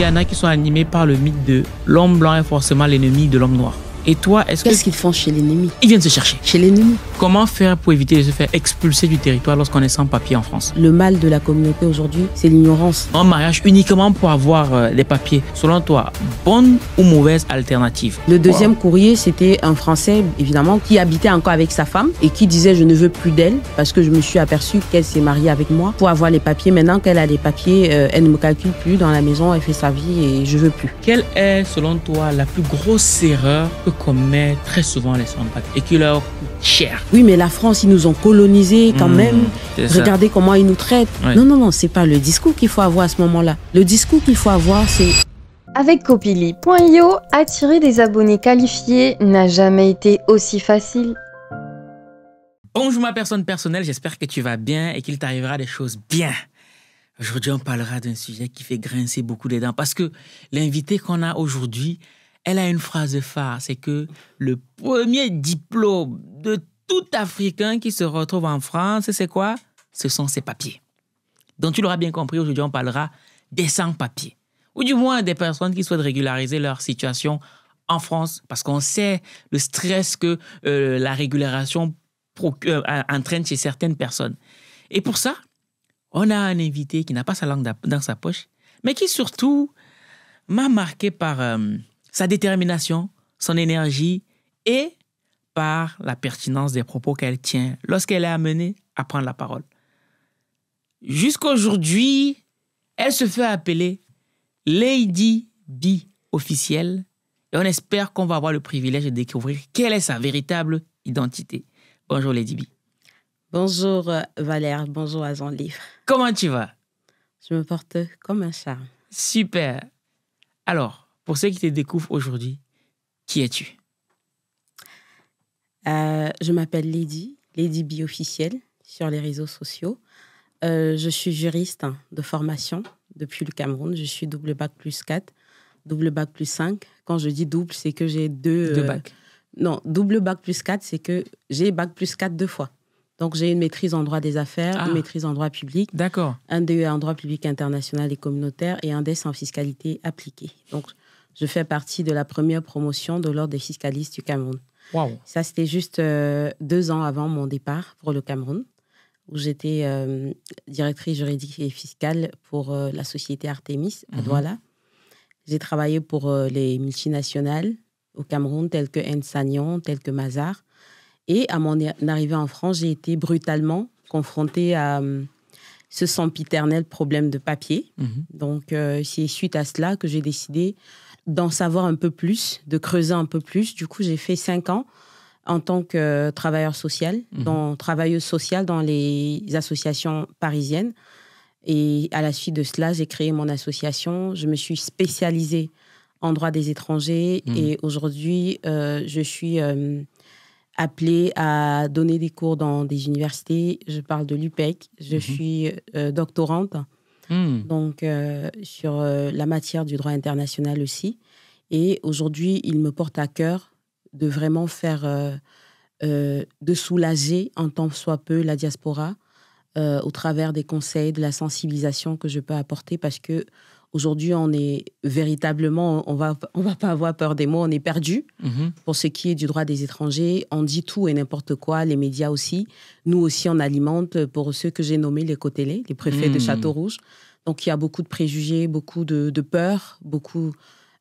y a qui sont animés par le mythe de l'homme blanc est forcément l'ennemi de l'homme noir. Et toi, est-ce Qu'est-ce qu'ils font chez l'ennemi Ils viennent se chercher. Chez l'ennemi. Comment faire pour éviter de se faire expulser du territoire lorsqu'on est sans papier en France Le mal de la communauté aujourd'hui, c'est l'ignorance. Un mariage uniquement pour avoir euh, des papiers. Selon toi, bonne ou mauvaise alternative Le deuxième courrier, c'était un Français, évidemment, qui habitait encore avec sa femme et qui disait je ne veux plus d'elle parce que je me suis aperçu qu'elle s'est mariée avec moi pour avoir les papiers. Maintenant qu'elle a les papiers, euh, elle ne me calcule plus dans la maison, elle fait sa vie et je veux plus. Quelle est, selon toi, la plus grosse erreur que commet très souvent les sandbags et qui leur coûte cher. Oui, mais la France, ils nous ont colonisés quand mmh, même. Regardez comment ils nous traitent. Non, Non, non, non, c'est pas le discours qu'il faut avoir à ce moment-là. Le discours qu'il faut avoir, c'est avec Copili.io, attirer des abonnés qualifiés n'a jamais été aussi facile. Bonjour ma personne personnelle, j'espère que tu vas bien et qu'il t'arrivera des choses bien. Aujourd'hui, on parlera d'un sujet qui fait grincer beaucoup les dents parce que l'invité qu'on a aujourd'hui elle a une phrase phare, c'est que le premier diplôme de tout Africain qui se retrouve en France, c'est quoi Ce sont ses papiers. Donc tu l'auras bien compris, aujourd'hui on parlera des sans-papiers, ou du moins des personnes qui souhaitent régulariser leur situation en France, parce qu'on sait le stress que euh, la régularisation euh, entraîne chez certaines personnes. Et pour ça, on a un invité qui n'a pas sa langue dans sa poche, mais qui surtout m'a marqué par... Euh, sa détermination, son énergie et par la pertinence des propos qu'elle tient lorsqu'elle est amenée à prendre la parole. Jusqu'aujourd'hui, elle se fait appeler Lady B officielle et on espère qu'on va avoir le privilège de découvrir quelle est sa véritable identité. Bonjour Lady B. Bonjour euh, Valère, bonjour Azan Livre. Comment tu vas Je me porte comme un charme. Super. Alors, pour ceux qui te découvrent aujourd'hui, qui es-tu euh, Je m'appelle Lady, Lady biofficielle officielle sur les réseaux sociaux. Euh, je suis juriste de formation depuis le Cameroun. Je suis double bac plus 4, double bac plus 5. Quand je dis double, c'est que j'ai deux... Deux euh, bacs. non, double bac plus 4, c'est que j'ai bac plus 4 deux fois. Donc, j'ai une maîtrise en droit des affaires, ah. une maîtrise en droit public. D'accord. Un DE en droit public international et communautaire et un DES en fiscalité appliquée. Donc, je fais partie de la première promotion de l'Ordre des fiscalistes du Cameroun. Ça, c'était juste euh, deux ans avant mon départ pour le Cameroun, où j'étais euh, directrice juridique et fiscale pour euh, la société Artemis à mhm. Douala. J'ai travaillé pour les multinationales au Cameroun, telles que Ensagnon, telles que Mazar. Et à mon er-, arrivée en France, j'ai été brutalement confrontée à ce sempiternel problème de papier. Mhm. Donc, c'est suite à cela que j'ai décidé d'en savoir un peu plus, de creuser un peu plus. Du coup, j'ai fait cinq ans en tant que travailleur social, mhm. dans, travailleuse sociale dans les associations parisiennes. Et à la suite de cela, j'ai créé mon association. Je me suis spécialisée en droit des étrangers mhm. et aujourd'hui, euh, je suis euh, appelée à donner des cours dans des universités. Je parle de l'UPEC. Je mhm. suis euh, doctorante Hmm. donc euh, sur euh, la matière du droit international aussi. Et aujourd'hui, il me porte à cœur de vraiment faire, euh, de soulager en tant soit peu la diaspora au travers des conseils, de la sensibilisation que je peux apporter parce que Aujourd'hui, on est véritablement, on va, on va pas avoir peur des mots, on est perdu. Mhm. Pour ce qui est du droit des étrangers, on dit tout et n'importe quoi, les médias aussi. Nous aussi, on alimente pour ceux que j'ai nommés les Cotélés, les préfets de mhm. Château-Rouge. Donc, il y a beaucoup de préjugés, beaucoup de, peur, beaucoup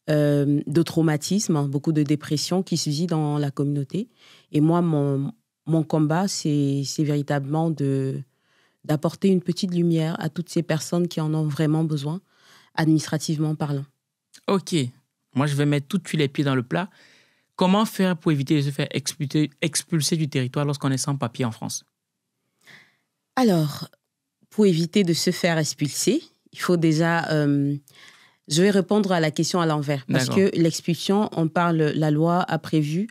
euh, de traumatismes, beaucoup de dépression qui vit dans la communauté. Et moi, mon, mon combat, c'est véritablement de d'apporter une petite lumière à toutes ces personnes qui en ont vraiment besoin administrativement parlant. Ok, moi je vais mettre tout de suite les pieds dans le plat. Comment faire pour éviter de se faire expulser, du territoire lorsqu'on est sans papier en France Alors, pour éviter de se faire expulser, il faut déjà... Euh, je vais répondre à la question à l'envers, parce que l'expulsion, on parle, la loi a prévu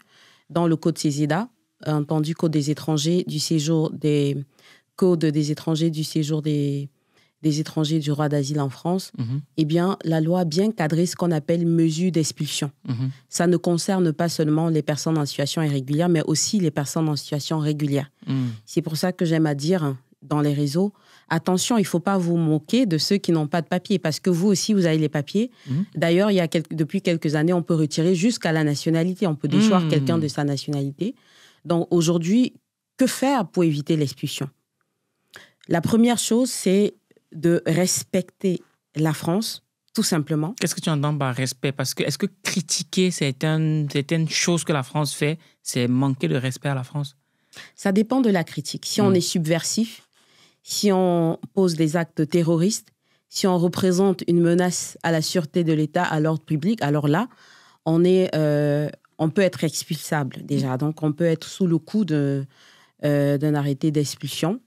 dans le Code CESEDA, entendu Code des étrangers, du séjour des... Code des étrangers, du séjour des des étrangers du droit d'asile en France, et mhm. eh bien, la loi a bien cadré ce qu'on appelle mesure d'expulsion. Mhm. Ça ne concerne pas seulement les personnes en situation irrégulière, mais aussi les personnes en situation régulière. Mhm. C'est pour ça que j'aime à dire dans les réseaux, attention, il ne faut pas vous moquer de ceux qui n'ont pas de papier, parce que vous aussi, vous avez les papiers. D'ailleurs, il y a depuis quelques années, on peut retirer jusqu'à la nationalité, on peut déchoir quelqu'un de sa nationalité. Donc aujourd'hui, que faire pour éviter l'expulsion La première chose, c'est de respecter la France, tout simplement. Qu'est-ce que tu entends par respect Parce que est-ce que critiquer certaines, choses que la France fait, c'est manquer de respect à la France Ça dépend de la critique. Si on hmm. est subversif, si on pose des actes terroristes, si on représente une menace à la sûreté de l'État, à l'ordre public, alors là, on, est, euh, on peut être expulsable déjà. Hmm. Donc on peut être sous le coup euh, d'un arrêté d'expulsion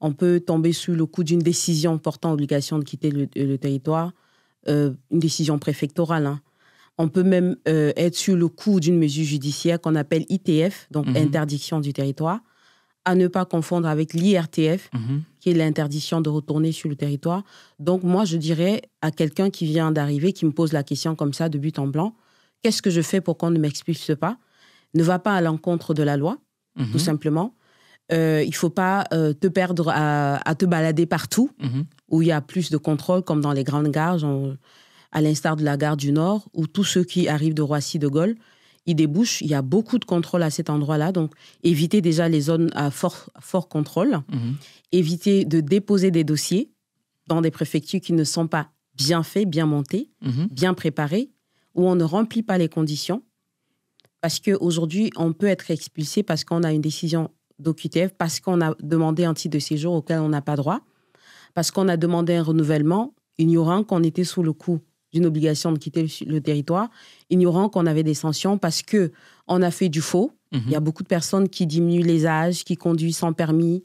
on peut tomber sous le coup d'une décision portant obligation de quitter le, territoire, euh, une décision préfectorale. Hein. On peut même euh, être sous le coup d'une mesure judiciaire qu'on appelle ITF, donc mhm. interdiction du territoire, à ne pas confondre avec l'IRTF, mhm. qui est l'interdiction de retourner sur le territoire. Donc moi, je dirais à quelqu'un qui vient d'arriver, qui me pose la question comme ça, de but en blanc, qu'est-ce que je fais pour qu'on ne m'expulse pas Ne va pas à l'encontre de la loi, tout mhm. simplement euh, il faut pas euh, te perdre à, te balader partout mhm. où il y a plus de contrôle, comme dans les grandes gares, à l'instar de la gare du Nord, où tous ceux qui arrivent de Roissy de Gaulle, ils débouchent. Il y a beaucoup de contrôle à cet endroit-là, donc évitez déjà les zones à fort, fort contrôle, éviter mhm. évitez de déposer des dossiers dans des préfectures qui ne sont pas bien faits, bien montés, mhm. bien préparés, où on ne remplit pas les conditions. Parce qu'aujourd'hui, on peut être expulsé parce qu'on a une décision d'OQTF parce qu'on a demandé un titre de séjour auquel on n'a pas droit, parce qu'on a demandé un renouvellement, ignorant qu'on était sous le coup d'une obligation de quitter le, territoire, ignorant qu'on avait des sanctions parce que on a fait du faux. Mhm. Il y a beaucoup de personnes qui diminuent les âges, qui conduisent sans permis.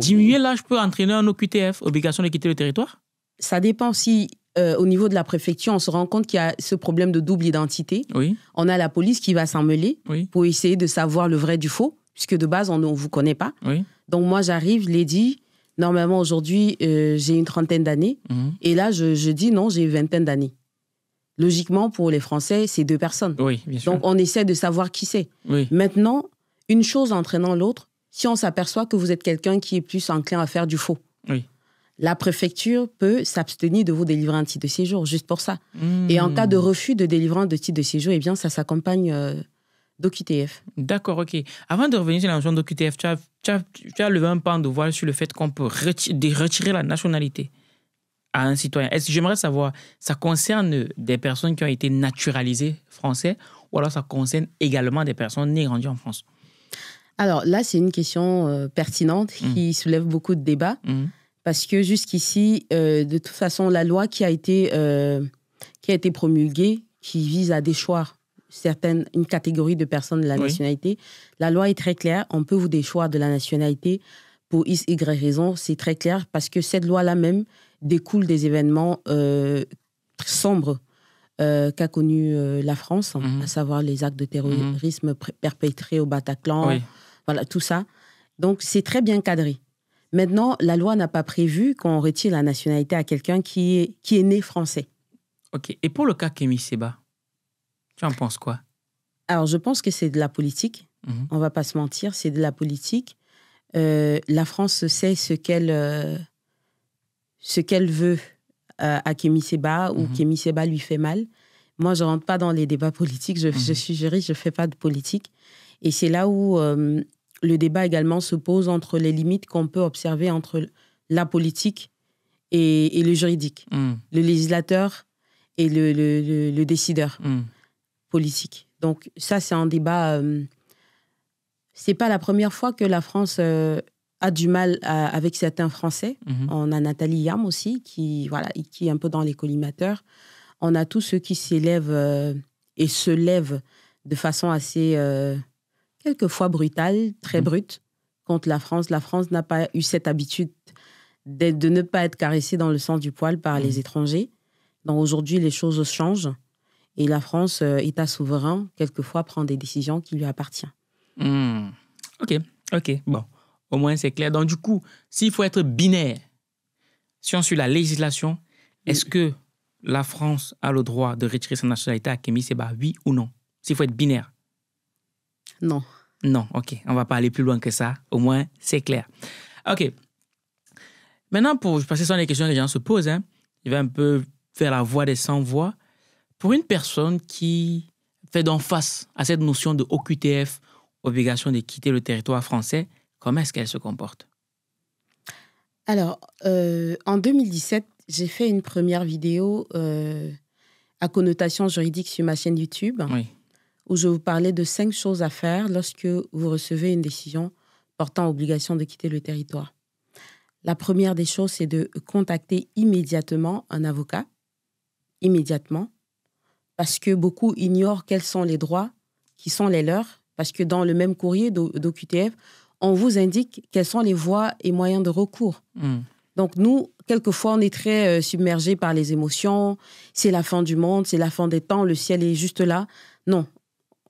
diminuer l'âge peut entraîner un OQTF, obligation de quitter le territoire Ça dépend si euh, au niveau de la préfecture, on se rend compte qu'il y a ce problème de double identité. Oui. On a la police qui va s'en mêler pour essayer de savoir le vrai du faux puisque de base, on ne vous connaît pas. Donc moi, j'arrive, je l'ai dit, normalement aujourd'hui, euh, j'ai une trentaine d'années. Mhm. Et là, je, dis non, j'ai une vingtaine d'années. Logiquement, pour les Français, c'est deux personnes. Donc on essaie de savoir qui c'est. Maintenant, une chose entraînant l'autre, si on s'aperçoit que vous êtes quelqu'un qui est plus enclin à faire du faux. La préfecture peut s'abstenir de vous délivrer un titre de séjour, juste pour ça. Hmm. Et en cas de refus de délivrance de titre de séjour, eh bien, ça s'accompagne euh, d'OQTF. D'accord, ok. Avant de revenir sur la notion d'OQTF, tu as, levé un pan de voile sur le fait qu'on peut retirer la nationalité à un citoyen. Est-ce que j'aimerais savoir, ça concerne des personnes qui ont été naturalisées français ou alors ça concerne également des personnes nées et grandies en France Alors là, c'est une question euh, pertinente qui mmh. soulève beaucoup de débats mmh. parce que jusqu'ici, euh, de toute façon, la loi qui a été, euh, qui a été promulguée, qui vise à déchoir certaines, une catégorie de personnes de la nationalité. La loi est très claire, on peut vous déchoir de la nationalité pour X, Y raison, c'est très clair, parce que cette loi-là même découle des événements euh, sombres euh, qu'a connu euh, la France, hein, mhm. à savoir les actes de terrorisme mhm. perpétrés au Bataclan, voilà, tout ça. Donc c'est très bien cadré. Maintenant, la loi n'a pas prévu qu'on retire la nationalité à quelqu'un qui est, qui est né français. Ok. Et pour le cas Kémy Seba tu en penses quoi Alors, je pense que c'est de la politique. Mhm. On va pas se mentir, c'est de la politique. Euh, la France sait ce qu'elle euh, ce veut euh, à Kémy Seba ou mhm. Seba lui fait mal. Moi, je rentre pas dans les débats politiques. Je, je mhm. suis juriste, je fais pas de politique. Et c'est là où le débat également se pose entre les limites qu'on peut observer entre la politique et, le juridique, le législateur et le décideur politique. Donc ça, c'est un débat. Ce euh, c'est pas la première fois que la France euh, a du mal euh, avec certains Français. Mhm. On a Nathalie Yam aussi, qui voilà, qui est un peu dans les collimateurs. On a tous ceux qui s'élèvent et se lèvent de façon assez quelquefois brutale, très mhm. brute contre la France. La France n'a pas eu cette habitude de, ne pas être caressée dans le sens du poil par mhm. les étrangers. Donc aujourd'hui, les choses changent. Et la France, euh, État souverain, quelquefois prend des décisions qui lui appartiennent. Hmm. OK, OK, bon. Au moins, c'est clair. Donc, du coup, s'il faut être binaire, si on suit la législation, est-ce que la France a le droit de retirer sa nationalité à Kémy bah oui ou non S'il faut être binaire Non. Non, ok. On va pas aller plus loin que ça. Au moins, c'est clair. Ok. Maintenant, pour passer sur les questions que les gens se posent, hein, je vais un peu faire la voix des 100 voix pour une personne qui fait donc face à cette notion de OQTF, obligation de quitter le territoire français, comment est-ce qu'elle se comporte Alors, euh, en 2017, j'ai fait une première vidéo euh, à connotation juridique sur ma chaîne YouTube, où je vous parlais de cinq choses à faire lorsque vous recevez une décision portant obligation de quitter le territoire. La première des choses, c'est de contacter immédiatement un avocat, immédiatement, parce que beaucoup ignorent quels sont les droits qui sont les leurs, parce que dans le même courrier d'OQTF, on vous indique quelles sont les voies et moyens de recours. Hmm. Donc nous, quelquefois, on est très euh, submergé par les émotions, c'est la fin du monde, c'est la fin des temps, le ciel est juste là. Non,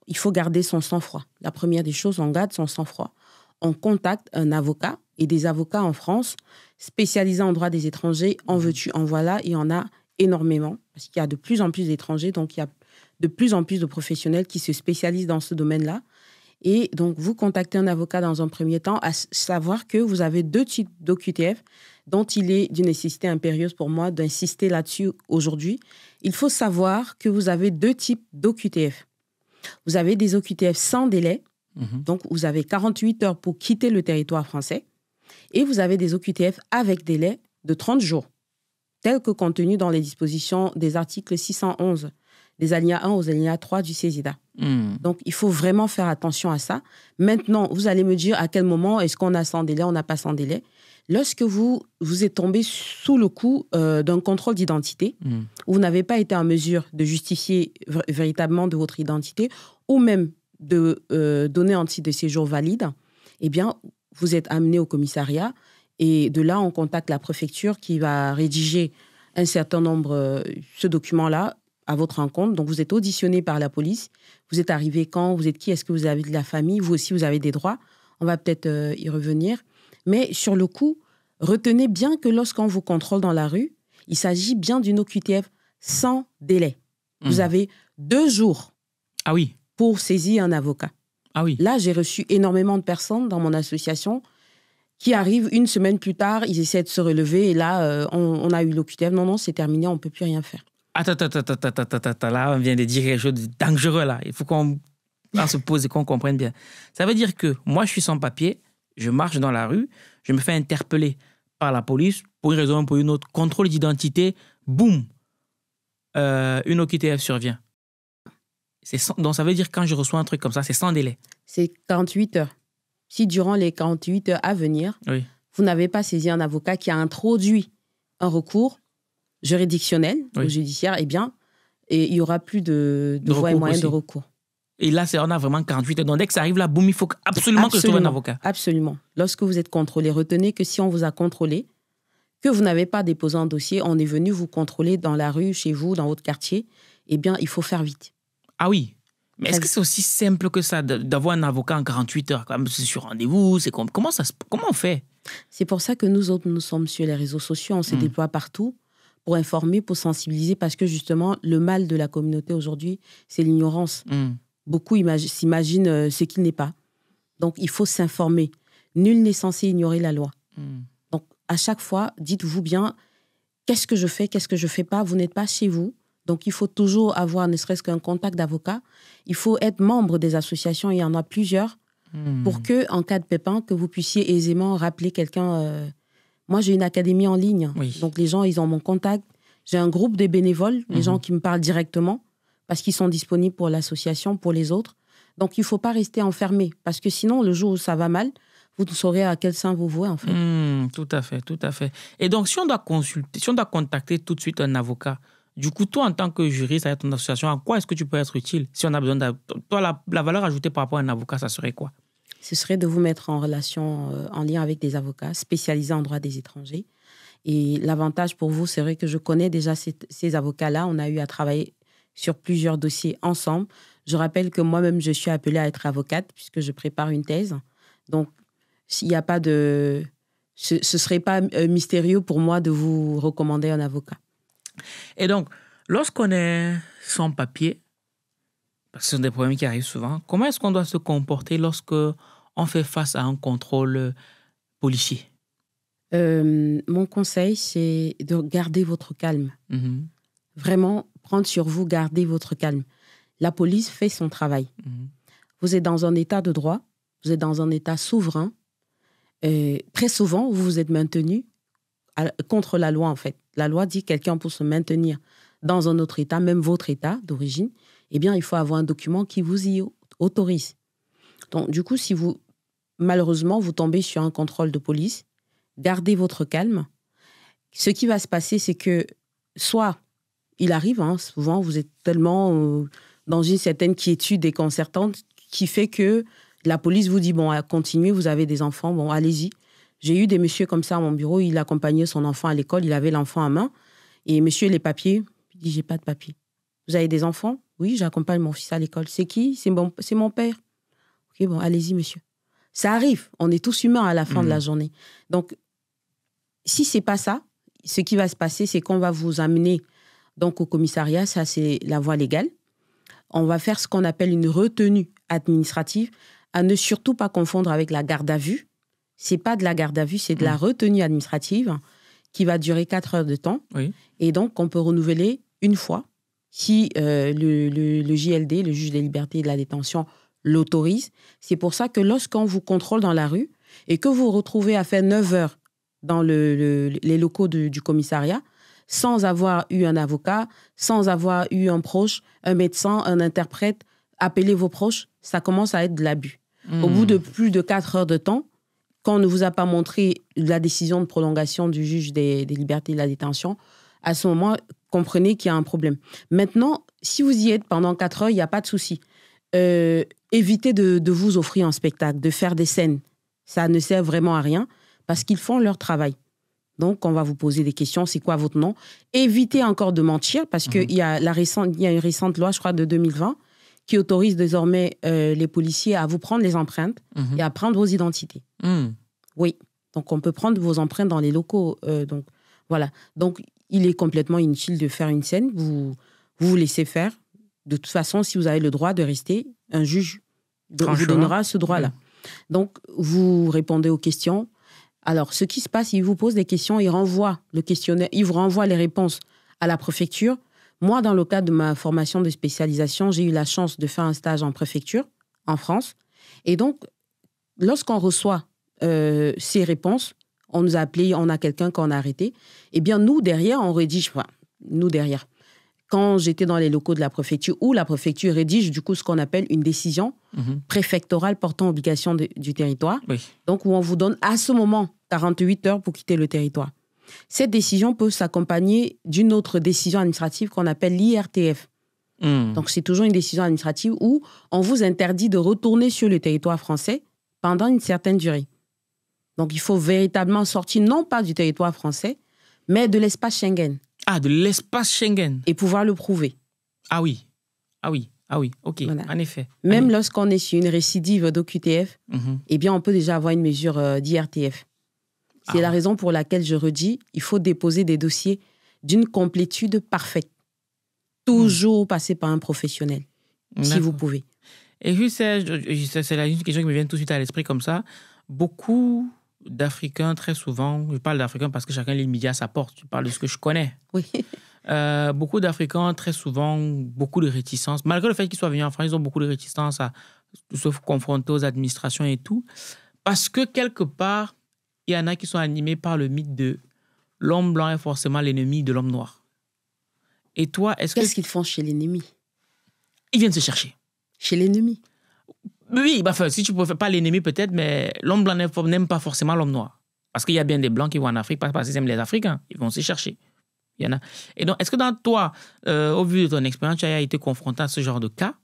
il faut garder son sang-froid. La première des choses, on garde son sang-froid. On contacte un avocat et des avocats en France spécialisés en droit des étrangers, en hmm. veux-tu, en voilà, il y en a énormément parce qu'il y a de plus en plus d'étrangers, donc il y a de plus en plus de professionnels qui se spécialisent dans ce domaine-là. Et donc, vous contactez un avocat dans un premier temps, à savoir que vous avez deux types d'OQTF dont il est d'une nécessité impérieuse pour moi d'insister là-dessus aujourd'hui. Il faut savoir que vous avez deux types d'OQTF. Vous avez des OQTF sans délai, mhm. donc vous avez 48 heures pour quitter le territoire français, et vous avez des OQTF avec délai de 30 jours tel que contenu dans les dispositions des articles 611 des alinéas 1 aux alinéas 3 du CESIDA. Hmm. Donc, il faut vraiment faire attention à ça. Maintenant, vous allez me dire à quel moment est-ce qu'on a sans délai, on n'a pas sans délai. Lorsque vous vous êtes tombé sous le coup euh, d'un contrôle d'identité, où hmm. vous n'avez pas été en mesure de justifier véritablement de votre identité, ou même de euh, donner un titre de séjour valide, eh bien, vous êtes amené au commissariat, et de là, on contacte la préfecture qui va rédiger un certain nombre, euh, ce document-là, à votre rencontre. Donc, vous êtes auditionné par la police. Vous êtes arrivé quand Vous êtes qui Est-ce que vous avez de la famille Vous aussi, vous avez des droits. On va peut-être euh, y revenir. Mais sur le coup, retenez bien que lorsqu'on vous contrôle dans la rue, il s'agit bien d'une OQTF sans délai. Vous hmm. avez deux jours ah oui. pour saisir un avocat. Ah oui. Là, j'ai reçu énormément de personnes dans mon association qui arrive une semaine plus tard, ils essaient de se relever et là, euh, on, a eu l'OQTF. Non, non, c'est terminé, on ne peut plus rien faire. Attends, attends, attends, attends, attends, là, on vient de dire quelque chose de dangereux là. Il faut qu'on se pose et qu'on comprenne bien. Ça veut dire que moi, je suis sans papier, je marche dans la rue, je me fais interpeller par la police pour une raison ou pour une autre. Contrôle d'identité, boum, euh, une OQTF survient. Sans, donc ça veut dire quand je reçois un truc comme ça, c'est sans délai. C'est 48 heures si durant les 48 heures à venir, vous n'avez pas saisi un avocat qui a introduit un recours juridictionnel ou judiciaire, eh bien, il y aura plus de, de, voies et moyens de recours. Et là, on a vraiment 48 heures. Donc, dès que ça arrive là, boum, il faut absolument, que je trouve un avocat. Absolument. Lorsque vous êtes contrôlé, retenez que si on vous a contrôlé, que vous n'avez pas déposé un dossier, on est venu vous contrôler dans la rue, chez vous, dans votre quartier, eh bien, il faut faire vite. Ah oui mais est-ce que c'est aussi simple que ça d'avoir un avocat en 48 heures C'est sur rendez-vous, c'est comment ça comment on fait C'est pour ça que nous autres nous sommes sur les réseaux sociaux, on se hmm. déploie partout pour informer, pour sensibiliser parce que justement le mal de la communauté aujourd'hui, c'est l'ignorance. Hmm. Beaucoup Beaucoup s'imaginent euh, ce qui n'est pas. Donc il faut s'informer. Nul n'est censé ignorer la loi. Hmm. Donc à chaque fois, dites-vous bien qu'est-ce que je fais, qu'est-ce que je ne fais pas, vous n'êtes pas chez vous donc il faut toujours avoir ne serait-ce qu'un contact d'avocat. Il faut être membre des associations, il y en a plusieurs, hmm. pour que en cas de pépin, que vous puissiez aisément rappeler quelqu'un. Euh, moi, j'ai une académie en ligne, donc les gens, ils ont mon contact. J'ai un groupe de bénévoles, les hmm. gens qui me parlent directement, parce qu'ils sont disponibles pour l'association, pour les autres. Donc il ne faut pas rester enfermé, parce que sinon, le jour où ça va mal, vous ne saurez à quel sein vous vouez, en fait. Hmm, tout à fait, tout à fait. Et donc, si on doit consulter, si on doit contacter tout de suite un avocat, du coup, toi, en tant que juriste à ton association, à quoi est-ce que tu peux être utile si on a besoin de... Toi, la, valeur ajoutée par rapport à un avocat, ça serait quoi Ce serait de vous mettre en relation, euh, en lien avec des avocats spécialisés en droit des étrangers. Et l'avantage pour vous, c'est vrai que je connais déjà ces, avocats-là. On a eu à travailler sur plusieurs dossiers ensemble. Je rappelle que moi-même, je suis appelée à être avocate puisque je prépare une thèse. Donc, s'il n'y a pas de... Ce ne serait pas euh, mystérieux pour moi de vous recommander un avocat. Et donc, lorsqu'on est sans papier, parce que ce sont des problèmes qui arrivent souvent, comment est-ce qu'on doit se comporter lorsque on fait face à un contrôle policier euh, Mon conseil, c'est de garder votre calme. Mm-hmm. Vraiment, prendre sur vous, garder votre calme. La police fait son travail. Mm-hmm. Vous êtes dans un état de droit, vous êtes dans un état souverain. Euh, très souvent, vous vous êtes maintenu contre la loi, en fait. La loi dit que quelqu'un pour se maintenir dans un autre État, même votre État d'origine, eh bien, il faut avoir un document qui vous y autorise. Donc, du coup, si vous, malheureusement, vous tombez sur un contrôle de police, gardez votre calme. Ce qui va se passer, c'est que soit il arrive, hein, souvent, vous êtes tellement euh, dans une certaine quiétude déconcertante qui fait que la police vous dit, bon, continuez, vous avez des enfants, bon, allez-y. J'ai eu des messieurs comme ça à mon bureau, il accompagnait son enfant à l'école, il avait l'enfant à main. Et monsieur, les papiers, il dit, j'ai pas de papiers. Vous avez des enfants Oui, j'accompagne mon fils à l'école. C'est qui C'est mon, mon père. Ok, bon, allez-y, monsieur. Ça arrive, on est tous humains à la fin de la mm. journée. Donc, si c'est pas ça, ce qui va se passer, c'est qu'on va vous amener donc au commissariat, ça c'est la voie légale. On va faire ce qu'on appelle une retenue administrative, à ne surtout pas confondre avec la garde à vue, c'est pas de la garde à vue, c'est de la mm. retenue administrative qui va durer 4 heures de temps. Et donc, on peut renouveler une fois si euh, le, le, JLD, le juge des libertés et de la détention, l'autorise. C'est pour ça que lorsqu'on vous contrôle dans la rue et que vous vous retrouvez à faire 9 heures dans le, les locaux du commissariat, sans avoir eu un avocat, sans avoir eu un proche, un médecin, un interprète, appelez vos proches, ça commence à être de l'abus. Au mm. bout de plus de 4 heures de temps, quand on ne vous a pas montré la décision de prolongation du juge des, libertés de la détention, à ce moment, comprenez qu'il y a un problème. Maintenant, si vous y êtes pendant 4 heures, il n'y a pas de souci. Euh, évitez de, vous offrir un spectacle, de faire des scènes. Ça ne sert vraiment à rien parce qu'ils font leur travail. Donc, on va vous poser des questions. C'est quoi votre nom Évitez encore de mentir parce qu'il mhm. y, la récente, il y a une récente loi, je crois, de 2020 qui autorise désormais euh, les policiers à vous prendre les empreintes mhm. et à prendre vos identités. Hmm. Oui. Donc, on peut prendre vos empreintes dans les locaux. Euh, donc, voilà. Donc, il est complètement inutile de faire une scène. Vous vous, laissez faire. De toute façon, si vous avez le droit de rester, un juge vous donnera ce droit-là. Donc, vous répondez aux questions. Alors, ce qui se passe, il vous pose des questions, il renvoie le questionnaire, il vous renvoie les réponses à la préfecture moi, dans le cadre de ma formation de spécialisation, j'ai eu la chance de faire un stage en préfecture en France. Et donc, lorsqu'on reçoit euh, ces réponses, on nous a appelé, on a quelqu'un qu'on a arrêté. Eh bien, nous, derrière, on rédige, enfin, nous, derrière, quand j'étais dans les locaux de la préfecture, où la préfecture rédige du coup ce qu'on appelle une décision mhm. préfectorale portant obligation du territoire. Donc, où on vous donne à ce moment 48 heures pour quitter le territoire. Cette décision peut s'accompagner d'une autre décision administrative qu'on appelle l'IRTF. Hmm. Donc c'est toujours une décision administrative où on vous interdit de retourner sur le territoire français pendant une certaine durée. Donc il faut véritablement sortir non pas du territoire français, mais de l'espace Schengen. Ah, de l'espace Schengen. Et pouvoir le prouver. Ah oui, ah oui, ah oui, ok, en effet. Même lorsqu'on est sur une récidive d'OQTF, mhm. eh bien on peut déjà avoir une mesure euh, d'IRTF. Ah c'est la raison pour laquelle je redis, il faut déposer des dossiers d'une complétude parfaite. Toujours hmm. passer par un professionnel, si vous pouvez. Et juste, c'est une question qui me vient tout de suite à l'esprit comme ça. Beaucoup d'Africains, très souvent, je parle d'Africains parce que chacun les médias à sa porte, je parle de ce que je connais. Oui. Euh, beaucoup d'Africains, très souvent, beaucoup de réticences. Malgré le fait qu'ils soient venus en France, ils ont beaucoup de réticences à se confronter aux administrations et tout. Parce que quelque part, il y en a qui sont animés par le mythe de l'homme blanc est forcément l'ennemi de l'homme noir. Et toi, est-ce Qu'est-ce qu'ils font chez l'ennemi Ils viennent se chercher. Chez l'ennemi Oui, bah, si tu ne préfères pas l'ennemi peut-être, mais l'homme blanc n'aime pas forcément l'homme noir. Parce qu'il y a bien des blancs qui vont en Afrique parce qu'ils aiment les Africains. Ils vont se chercher. Il y en a. Et donc, est-ce que dans toi, euh, au vu de ton expérience, tu as été confronté à ce genre de cas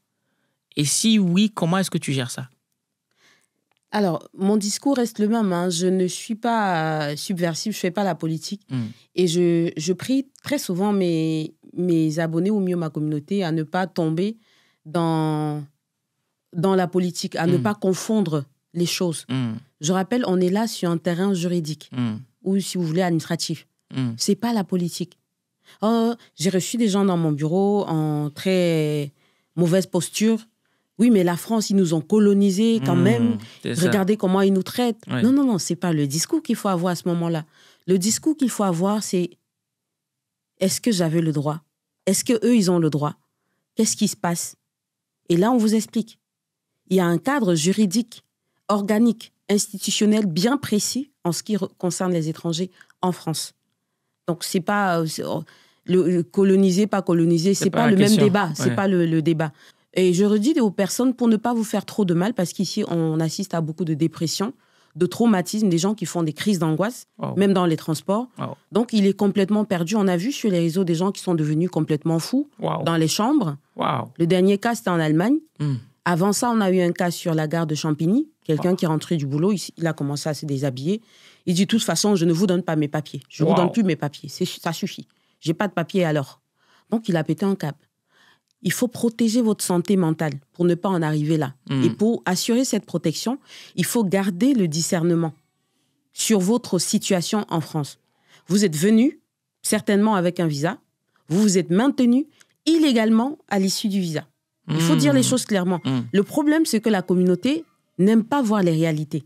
Et si oui, comment est-ce que tu gères ça alors, mon discours reste le même. Hein. Je ne suis pas euh, subversive, je ne fais pas la politique. Hmm. Et je, prie très souvent mes, abonnés, ou mieux ma communauté, à ne pas tomber dans, dans la politique, à ne hmm. pas confondre les choses. Hmm. Je rappelle, on est là sur un terrain juridique, ou si vous voulez, administratif. Ce n'est pas la politique. Oh, j'ai reçu des gens dans mon bureau en très mauvaise posture oui, mais la France, ils nous ont colonisés quand mmh, même. Regardez comment ils nous traitent. Non, Non, non, non, n'est pas le discours qu'il faut avoir à ce moment-là. Le discours qu'il faut avoir, c'est est-ce que j'avais le droit Est-ce que eux, ils ont le droit Qu'est-ce qui se passe Et là, on vous explique. Il y a un cadre juridique, organique, institutionnel bien précis en ce qui concerne les étrangers en France. Donc, c'est pas euh, oh, le, coloniser, pas coloniser, c'est pas, pas le même débat. Ce n'est pas le débat. Et je redis aux personnes pour ne pas vous faire trop de mal, parce qu'ici, on assiste à beaucoup de dépression, de traumatisme, des gens qui font des crises d'angoisse, même dans les transports. Donc, il est complètement perdu. On a vu sur les réseaux des gens qui sont devenus complètement fous dans les chambres. Le dernier cas, c'était en Allemagne. Hmm. Avant ça, on a eu un cas sur la gare de Champigny. Quelqu'un ah. qui est rentré du boulot, il a commencé à se déshabiller. Il dit, de toute façon, je ne vous donne pas mes papiers. Je ne vous donne plus mes papiers. Ça suffit. J'ai pas de papiers alors. Donc, il a pété un câble il faut protéger votre santé mentale pour ne pas en arriver là. Mm. Et pour assurer cette protection, il faut garder le discernement sur votre situation en France. Vous êtes venu, certainement avec un visa, vous vous êtes maintenu illégalement à l'issue du visa. Il faut mm. dire les choses clairement. Mm. Le problème, c'est que la communauté n'aime pas voir les réalités.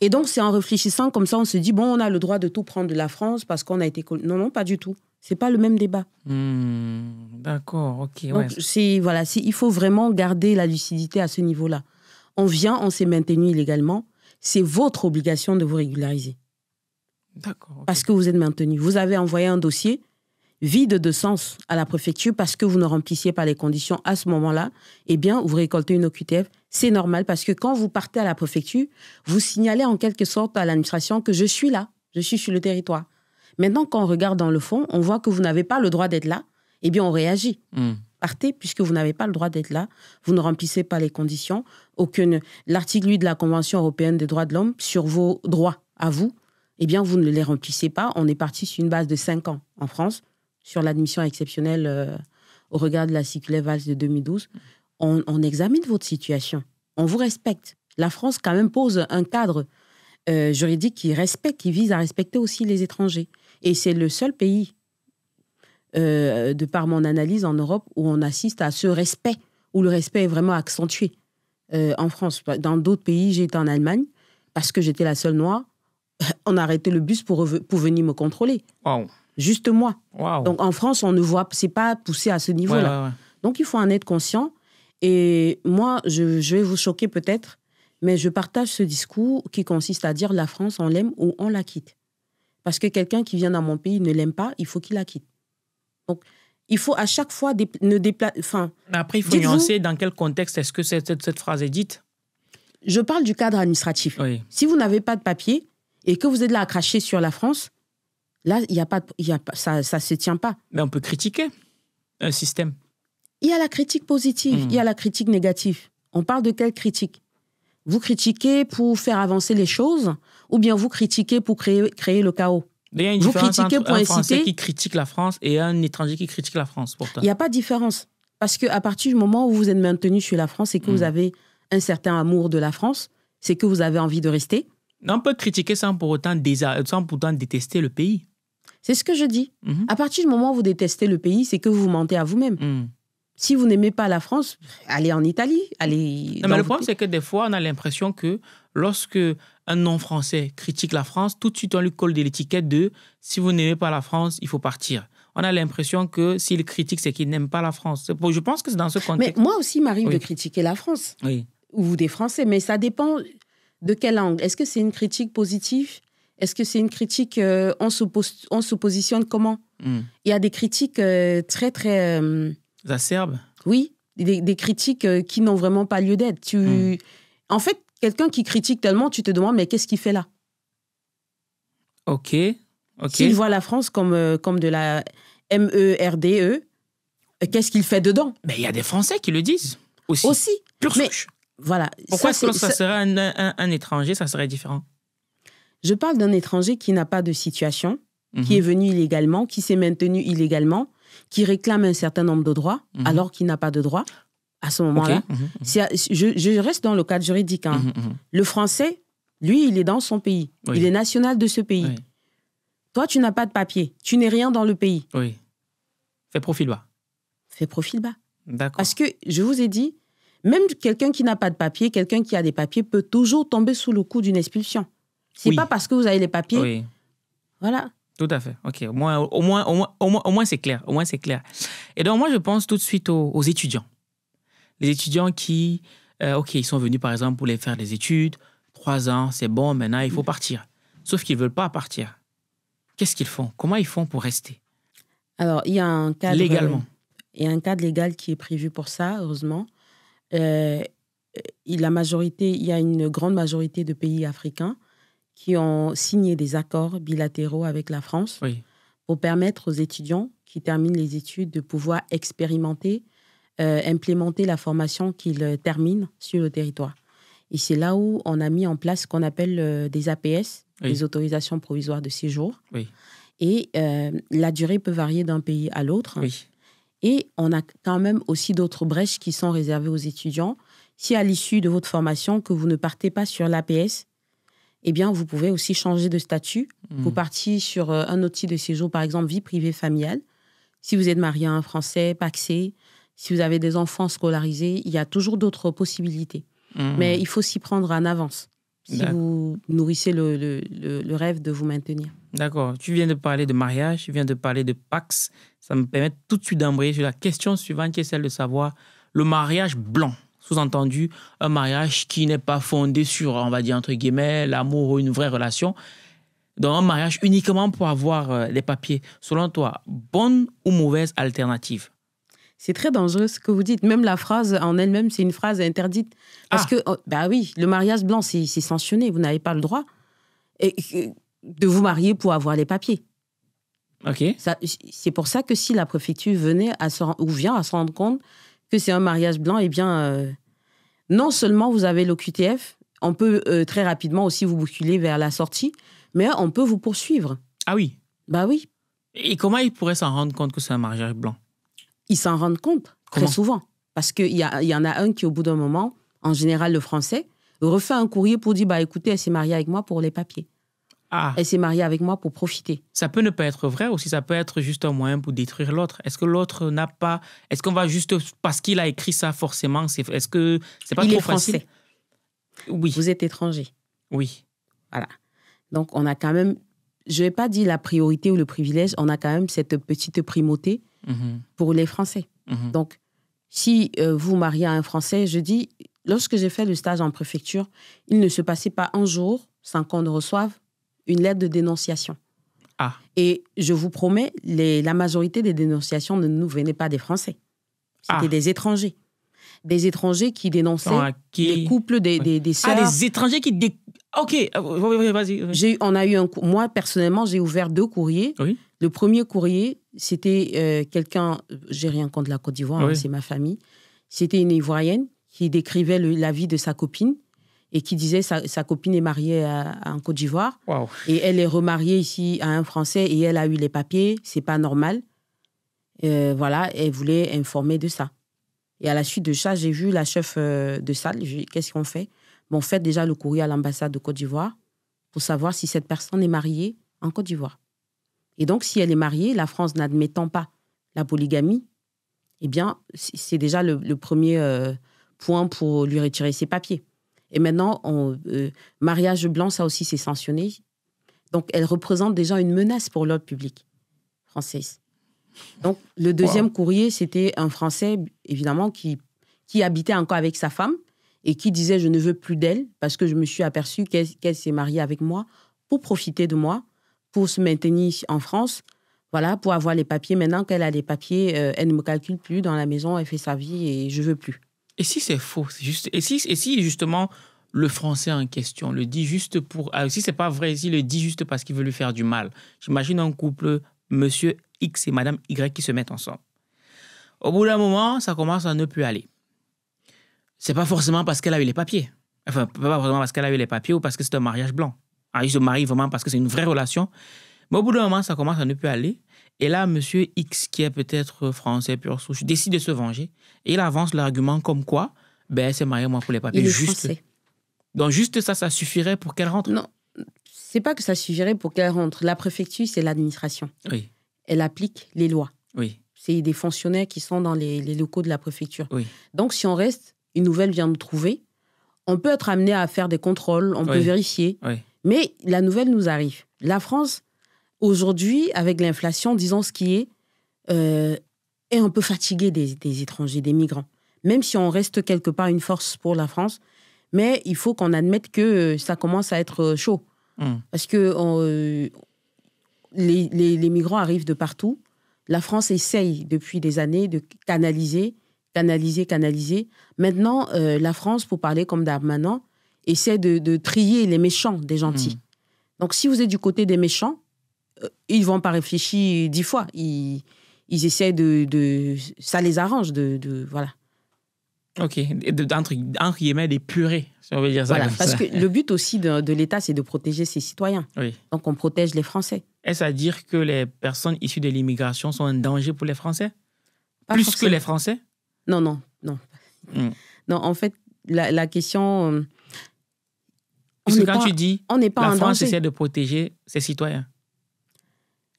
Et donc, c'est en réfléchissant comme ça, on se dit, bon, on a le droit de tout prendre de la France parce qu'on a été... Non, non, pas du tout c'est pas le même débat. Hmm, d'accord, ok. c'est, il faut vraiment garder la lucidité à ce niveau-là. On vient, on s'est maintenu illégalement. C'est votre obligation de vous régulariser. D'accord. Parce que vous êtes maintenu. Vous avez envoyé un dossier vide de sens à la préfecture parce que vous ne remplissiez pas les conditions à ce moment-là. Eh bien, vous récoltez une OQTF. C'est normal parce que quand vous partez à la préfecture, vous signalez en quelque sorte à l'administration que je suis là, je suis sur le territoire. Maintenant, quand on regarde dans le fond, on voit que vous n'avez pas le droit d'être là. Eh bien, on réagit. Hmm. Partez, puisque vous n'avez pas le droit d'être là. Vous ne remplissez pas les conditions. Aucune... L'article 8 de la Convention européenne des droits de l'homme sur vos droits à vous, eh bien, vous ne les remplissez pas. On est parti sur une base de 5 ans en France sur l'admission exceptionnelle euh, au regard de la circulaire Valls de 2012. On, examine votre situation. On vous respecte. La France, quand même, pose un cadre euh, juridique qui respecte, qui vise à respecter aussi les étrangers. Et c'est le seul pays, euh, de par mon analyse en Europe, où on assiste à ce respect, où le respect est vraiment accentué euh, en France. Dans d'autres pays, j'étais en Allemagne, parce que j'étais la seule noire, on a arrêté le bus pour, pour venir me contrôler. Juste moi. Donc en France, on ne voit, c'est pas poussé à ce niveau-là. Donc il faut en être conscient. Et moi, je, je vais vous choquer peut-être, mais je partage ce discours qui consiste à dire la France, on l'aime ou on la quitte. Parce que quelqu'un qui vient dans mon pays ne l'aime pas, il faut qu'il la quitte. Donc, il faut à chaque fois ne déplacer. Enfin, Après, il faut nuancer dans quel contexte est-ce que cette, phrase est dite. Je parle du cadre administratif. Si vous n'avez pas de papier et que vous êtes là à cracher sur la France, là, il y a pas, y a, ça ne se tient pas. Mais on peut critiquer un système. Il y a la critique positive, mmh. il y a la critique négative. On parle de quelle critique Vous critiquez pour faire avancer les choses, ou bien vous critiquez pour créer, créer le chaos. Il y a une vous différence critiquez entre un Français qui critique la France et un étranger qui critique la France, pourtant. Il n'y a pas de différence. Parce qu'à partir du moment où vous êtes maintenu chez la France et que vous hmm. avez un certain amour de la France, c'est que vous avez envie de rester. On peut critiquer sans pour autant, désa... sans autant détester le pays. C'est ce que je dis. Mhm. À partir du moment où vous détestez le pays, c'est que vous vous mentez à vous-même. Hmm. Si vous n'aimez pas la France, allez en Italie, allez. mais le problème, c'est que des fois, on a l'impression que lorsque un non-français critique la France, tout de suite on lui colle de l'étiquette de si vous n'aimez pas la France, il faut partir. On a l'impression que s'il critique, c'est qu'il n'aime pas la France. Je pense que c'est dans ce contexte. Mais moi aussi, m'arrive de critiquer la France oui. ou des Français, mais ça dépend de quel angle. Est-ce que c'est une critique positive Est-ce que c'est une critique euh, on, se on se positionne comment hmm. Il y a des critiques euh, très très euh, acerbes. Oui, des, critiques qui n'ont vraiment pas lieu d'être. Tu hmm. en fait Quelqu'un qui critique tellement, tu te demandes, mais qu'est-ce qu'il fait là Ok. ok. S'il voit la France comme, euh, comme de la MERDE, e, euh, qu'est-ce qu'il fait dedans Mais il y a des Français qui le disent aussi. Aussi. Pure mais, voilà. Pourquoi est, ce que ça, serait un, un, étranger, ça serait différent Je parle d'un étranger qui n'a pas de situation, qui mhm. est venu illégalement, qui s'est maintenu illégalement, qui réclame un certain nombre de droits mhm. alors qu'il n'a pas de droits à ce moment-là. Mhm, mhm. Je, reste dans le cadre juridique. Hein. Mhm, le français, lui, il est dans son pays. Il est national de ce pays. Toi, tu n'as pas de papier. Tu n'es rien dans le pays. Oui. Fais profil bas. Fais profil bas. D'accord. Parce que, je vous ai dit, même quelqu'un qui n'a pas de papier, quelqu'un qui a des papiers peut toujours tomber sous le coup d'une expulsion. C'est n'est pas parce que vous avez les papiers. Oui. Voilà. Tout à fait. OK. Au moins, au moins, au moins, au moins, c'est clair. Au moins, c'est clair. Et donc, moi, je pense tout de suite aux étudiants. Les étudiants qui, euh, OK, ils sont venus par exemple pour les faire des études, trois ans, c'est bon, maintenant il faut mm. partir. Sauf qu'ils ne veulent pas partir. Qu'est-ce qu'ils font Comment ils font pour rester Alors, il y a un cadre. Légalement. Euh, il y a légal qui est prévu pour ça, heureusement. Euh, la majorité, il y a une grande majorité de pays africains qui ont signé des accords bilatéraux avec la France pour permettre aux étudiants qui terminent les études de pouvoir expérimenter euh, implémenter la formation qu'ils euh, terminent sur le territoire. Et c'est là où on a mis en place ce qu'on appelle euh, des APS, les des autorisations provisoires de séjour. Et la durée peut varier d'un pays à l'autre. Et on a quand même aussi d'autres brèches qui sont réservées aux étudiants. Si à l'issue de votre formation, que vous ne partez pas sur l'APS, eh bien, vous pouvez aussi changer de statut. Vous mmh. partiez sur un outil de séjour, par exemple, vie privée familiale. Si vous êtes marié à un Français, paxé, si vous avez des enfants scolarisés, il y a toujours d'autres possibilités. Mmh. Mais il faut s'y prendre en avance si vous nourrissez le, rêve de vous maintenir. D'accord. Tu viens de parler de mariage, tu viens de parler de Pax. Ça me permet tout de suite d'embrayer sur la question suivante qui est celle de savoir le mariage blanc. Sous-entendu, un mariage qui n'est pas fondé sur, on va dire entre guillemets, l'amour ou une vraie relation. Dans un mariage uniquement pour avoir des euh, papiers. Selon toi, bonne ou mauvaise alternative c'est très dangereux ce que vous dites. Même la phrase en elle-même, c'est une phrase interdite. Parce ah. que, oh, bah oui, le mariage blanc, c'est sanctionné. Vous n'avez pas le droit euh, de vous marier pour avoir les papiers. OK. C'est pour ça que si la préfecture venait à ou vient à se rendre compte que c'est un mariage blanc, eh bien, euh, non seulement vous avez l'OQTF, on peut euh, très rapidement aussi vous bousculer vers la sortie, mais on peut vous poursuivre. Ah oui Bah oui. Et comment ils pourraient s'en rendre compte que c'est un mariage blanc ils s'en rendent compte très souvent. Parce qu'il y, y en a un qui, au bout d'un moment, en général le français, refait un courrier pour dire bah, écoutez, elle s'est mariée avec moi pour les papiers. Ah. Elle s'est mariée avec moi pour profiter. Ça peut ne pas être vrai aussi, ça peut être juste un moyen pour détruire l'autre. Est-ce que l'autre n'a pas. Est-ce qu'on va juste. Parce qu'il a écrit ça forcément, c'est... est-ce que c'est pas trop français. Oui. Vous êtes étranger. Oui. Voilà. Donc on a quand même. Je vais pas dit la priorité ou le privilège, on a quand même cette petite primauté Mhm. pour les Français. Mhm. Donc, si euh, vous mariez à un Français, je dis, lorsque j'ai fait le stage en préfecture, il ne se passait pas un jour sans qu'on ne reçoive une lettre de dénonciation. Ah. Et je vous promets, la majorité des dénonciations ne nous venaient pas des Français. C'était ah. des étrangers. Des étrangers qui dénonçaient des couples, des, des, des Ah, des étrangers qui... Dé... Ok, euh, vas-y. on a eu un... Moi, personnellement, j'ai ouvert deux courriers. Oui le premier courrier, c'était euh, quelqu'un, j'ai rien contre la Côte d'Ivoire, hein, c'est ma famille. C'était une Ivoirienne qui décrivait la vie de sa copine et qui disait sa, sa copine est mariée en Côte d'Ivoire et elle est remariée ici à un Français et elle a eu les papiers, c'est pas normal. Euh, voilà, elle voulait informer de ça. Et à la suite de ça, j'ai vu la chef euh, de salle, qu'est-ce qu'on fait On fait déjà le courrier à l'ambassade de Côte d'Ivoire pour savoir si cette personne est mariée en Côte d'Ivoire. Et donc, si elle est mariée, la France n'admettant pas la polygamie, eh bien, c'est déjà le, premier euh, point pour lui retirer ses papiers. Et maintenant, euh, mariage blanc, ça aussi, c'est sanctionné. Donc, elle représente déjà une menace pour l'ordre public français. Donc, le deuxième courrier, c'était un Français, évidemment, qui, qui habitait encore avec sa femme et qui disait Je ne veux plus d'elle parce que je me suis aperçu qu'elle s'est mariée avec moi pour profiter de moi pour se maintenir en France. Voilà, pour avoir les papiers. Maintenant qu'elle a les papiers, euh, elle ne me calcule plus dans la maison, elle fait sa vie et je veux plus. Et si c'est faux juste, et, si, et si justement le français en question le dit juste pour. Ah, si c'est pas vrai, s'il le dit juste parce qu'il veut lui faire du mal. J'imagine un couple, monsieur X et madame Y, qui se mettent ensemble. Au bout d'un moment, ça commence à ne plus aller. C'est pas forcément parce qu'elle a eu les papiers. Enfin, pas forcément parce qu'elle a eu les papiers ou parce que c'est un mariage blanc. Ah, ils se marient vraiment parce que c'est une vraie relation. Mais au bout d'un moment, ça commence à ne plus aller. Et là, monsieur X, qui est peut-être français pur souche, décide de se venger. Et il avance l'argument comme quoi, ben, c'est marié moi pour les papiers. juste. Donc, juste ça, ça suffirait pour qu'elle rentre Non, c'est pas que ça suffirait pour qu'elle rentre. La préfecture, c'est l'administration. Oui. Elle applique les lois. Oui. C'est des fonctionnaires qui sont dans les, locaux de la préfecture. Oui. Donc, si on reste, une nouvelle vient nous trouver. On peut être amené à faire des contrôles, on peut vérifier. Oui. Mais la nouvelle nous arrive. La France, aujourd'hui, avec l'inflation, disons ce qui est, euh, est un peu fatiguée des, étrangers, des migrants. Même si on reste quelque part une force pour la France, mais il faut qu'on admette que euh, ça commence à être euh, chaud. Hmm. Parce que les, migrants arrivent de partout. La France essaye depuis des années de canaliser, canaliser, canaliser. Maintenant, la France, pour parler comme Darmanin, essaie de, trier les méchants des gentils. Hmm. Donc si vous êtes du côté des méchants, ils euh, ils vont pas réfléchir dix fois. Ils, ils essaient de, de, Ça les arrange de... de voilà. OK. Entre, guillemets, des purées, si on veut dire ça. parce que le but aussi de, l'État, c'est de protéger ses citoyens. Donc on protège les Français. Est-ce à dire que les personnes issues de l'immigration sont un danger pour les Français Plus que les Français Non, non, non. Hmm. Non, en fait, la, la question, euh, parce que quand tu dis, on pas la France essaie de protéger ses citoyens.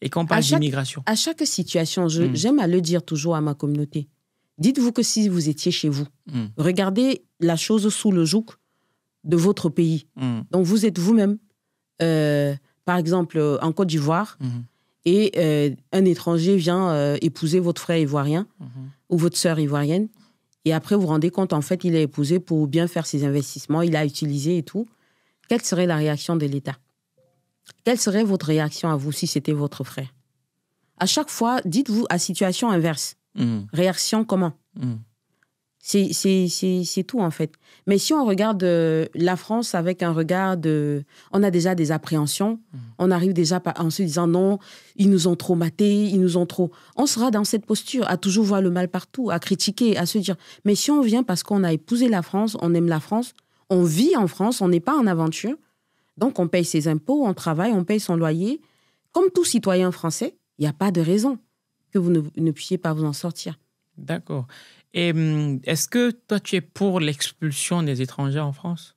Et qu'on parle d'immigration. À chaque situation, hmm. j'aime à le dire toujours à ma communauté. Dites-vous que si vous étiez chez vous, hmm. regardez la chose sous le joug de votre pays. Hmm. Donc vous êtes vous-même, euh, par exemple, en Côte d'Ivoire, et euh, un étranger vient euh, épouser votre frère ivoirien ou votre sœur ivoirienne. Et après, vous vous rendez compte, en fait, il a épousé pour bien faire ses investissements, il a utilisé et tout quelle serait la réaction de l'État Quelle serait votre réaction à vous si c'était votre frère À chaque fois, dites-vous à situation inverse. Hmm. Réaction comment hmm. C'est tout en fait. Mais si on regarde euh, la France avec un regard de... On a déjà des appréhensions, hmm. on arrive déjà en se disant non, ils nous ont trop matés, ils nous ont trop... On sera dans cette posture à toujours voir le mal partout, à critiquer, à se dire, mais si on vient parce qu'on a épousé la France, on aime la France, on vit en France, on n'est pas en aventure. Donc on paye ses impôts, on travaille, on paye son loyer. Comme tout citoyen français, il n'y a pas de raison que vous ne, puissiez pas vous en sortir. D'accord. Et hum, est-ce que toi, tu es pour l'expulsion des étrangers en France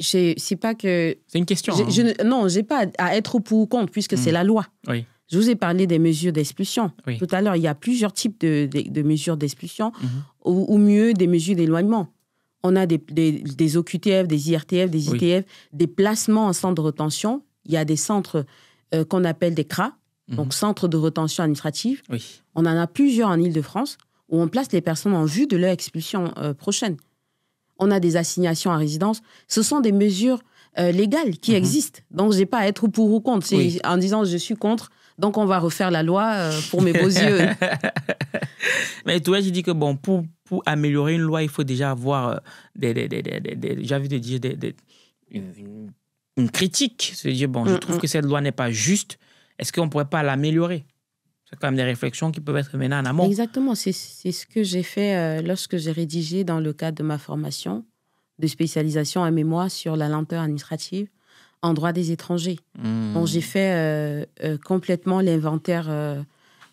C'est pas que. C'est une question. Non, hein. Je, non, j'ai pas à être pour ou contre, puisque c'est hum. la loi. Je vous ai parlé des mesures d'expulsion. Tout à l'heure, il y a plusieurs types de, mesures d'expulsion, hum. ou, mieux des mesures d'éloignement on a des, des OQTF, des IRTF, des ITF, des placements en centre de retention. Il y a des centres euh, qu'on appelle des CRA, mhm. donc centres de retention administrative. On en a plusieurs en Ile-de-France où on place les personnes en vue de leur expulsion euh, prochaine. On a des assignations à résidence. Ce sont des mesures euh, légales qui mhm. existent. Donc, je n'ai pas à être pour ou contre. C'est en disant je suis contre, donc on va refaire la loi pour mes beaux yeux. Mais toi, j'ai dis que bon, pour, pour améliorer une loi, il faut déjà avoir euh, des, des, des j'ai envie de dire une, une, critique. Se dire bon, je mm, trouve mm. que cette loi n'est pas juste. Est-ce qu'on pourrait pas l'améliorer C'est quand même des réflexions qui peuvent être menées en amont. Exactement, c'est ce que j'ai fait euh, lorsque j'ai rédigé dans le cadre de ma formation de spécialisation à mémoire sur la lenteur administrative en droit des étrangers. Hmm. j'ai fait euh, complètement l'inventaire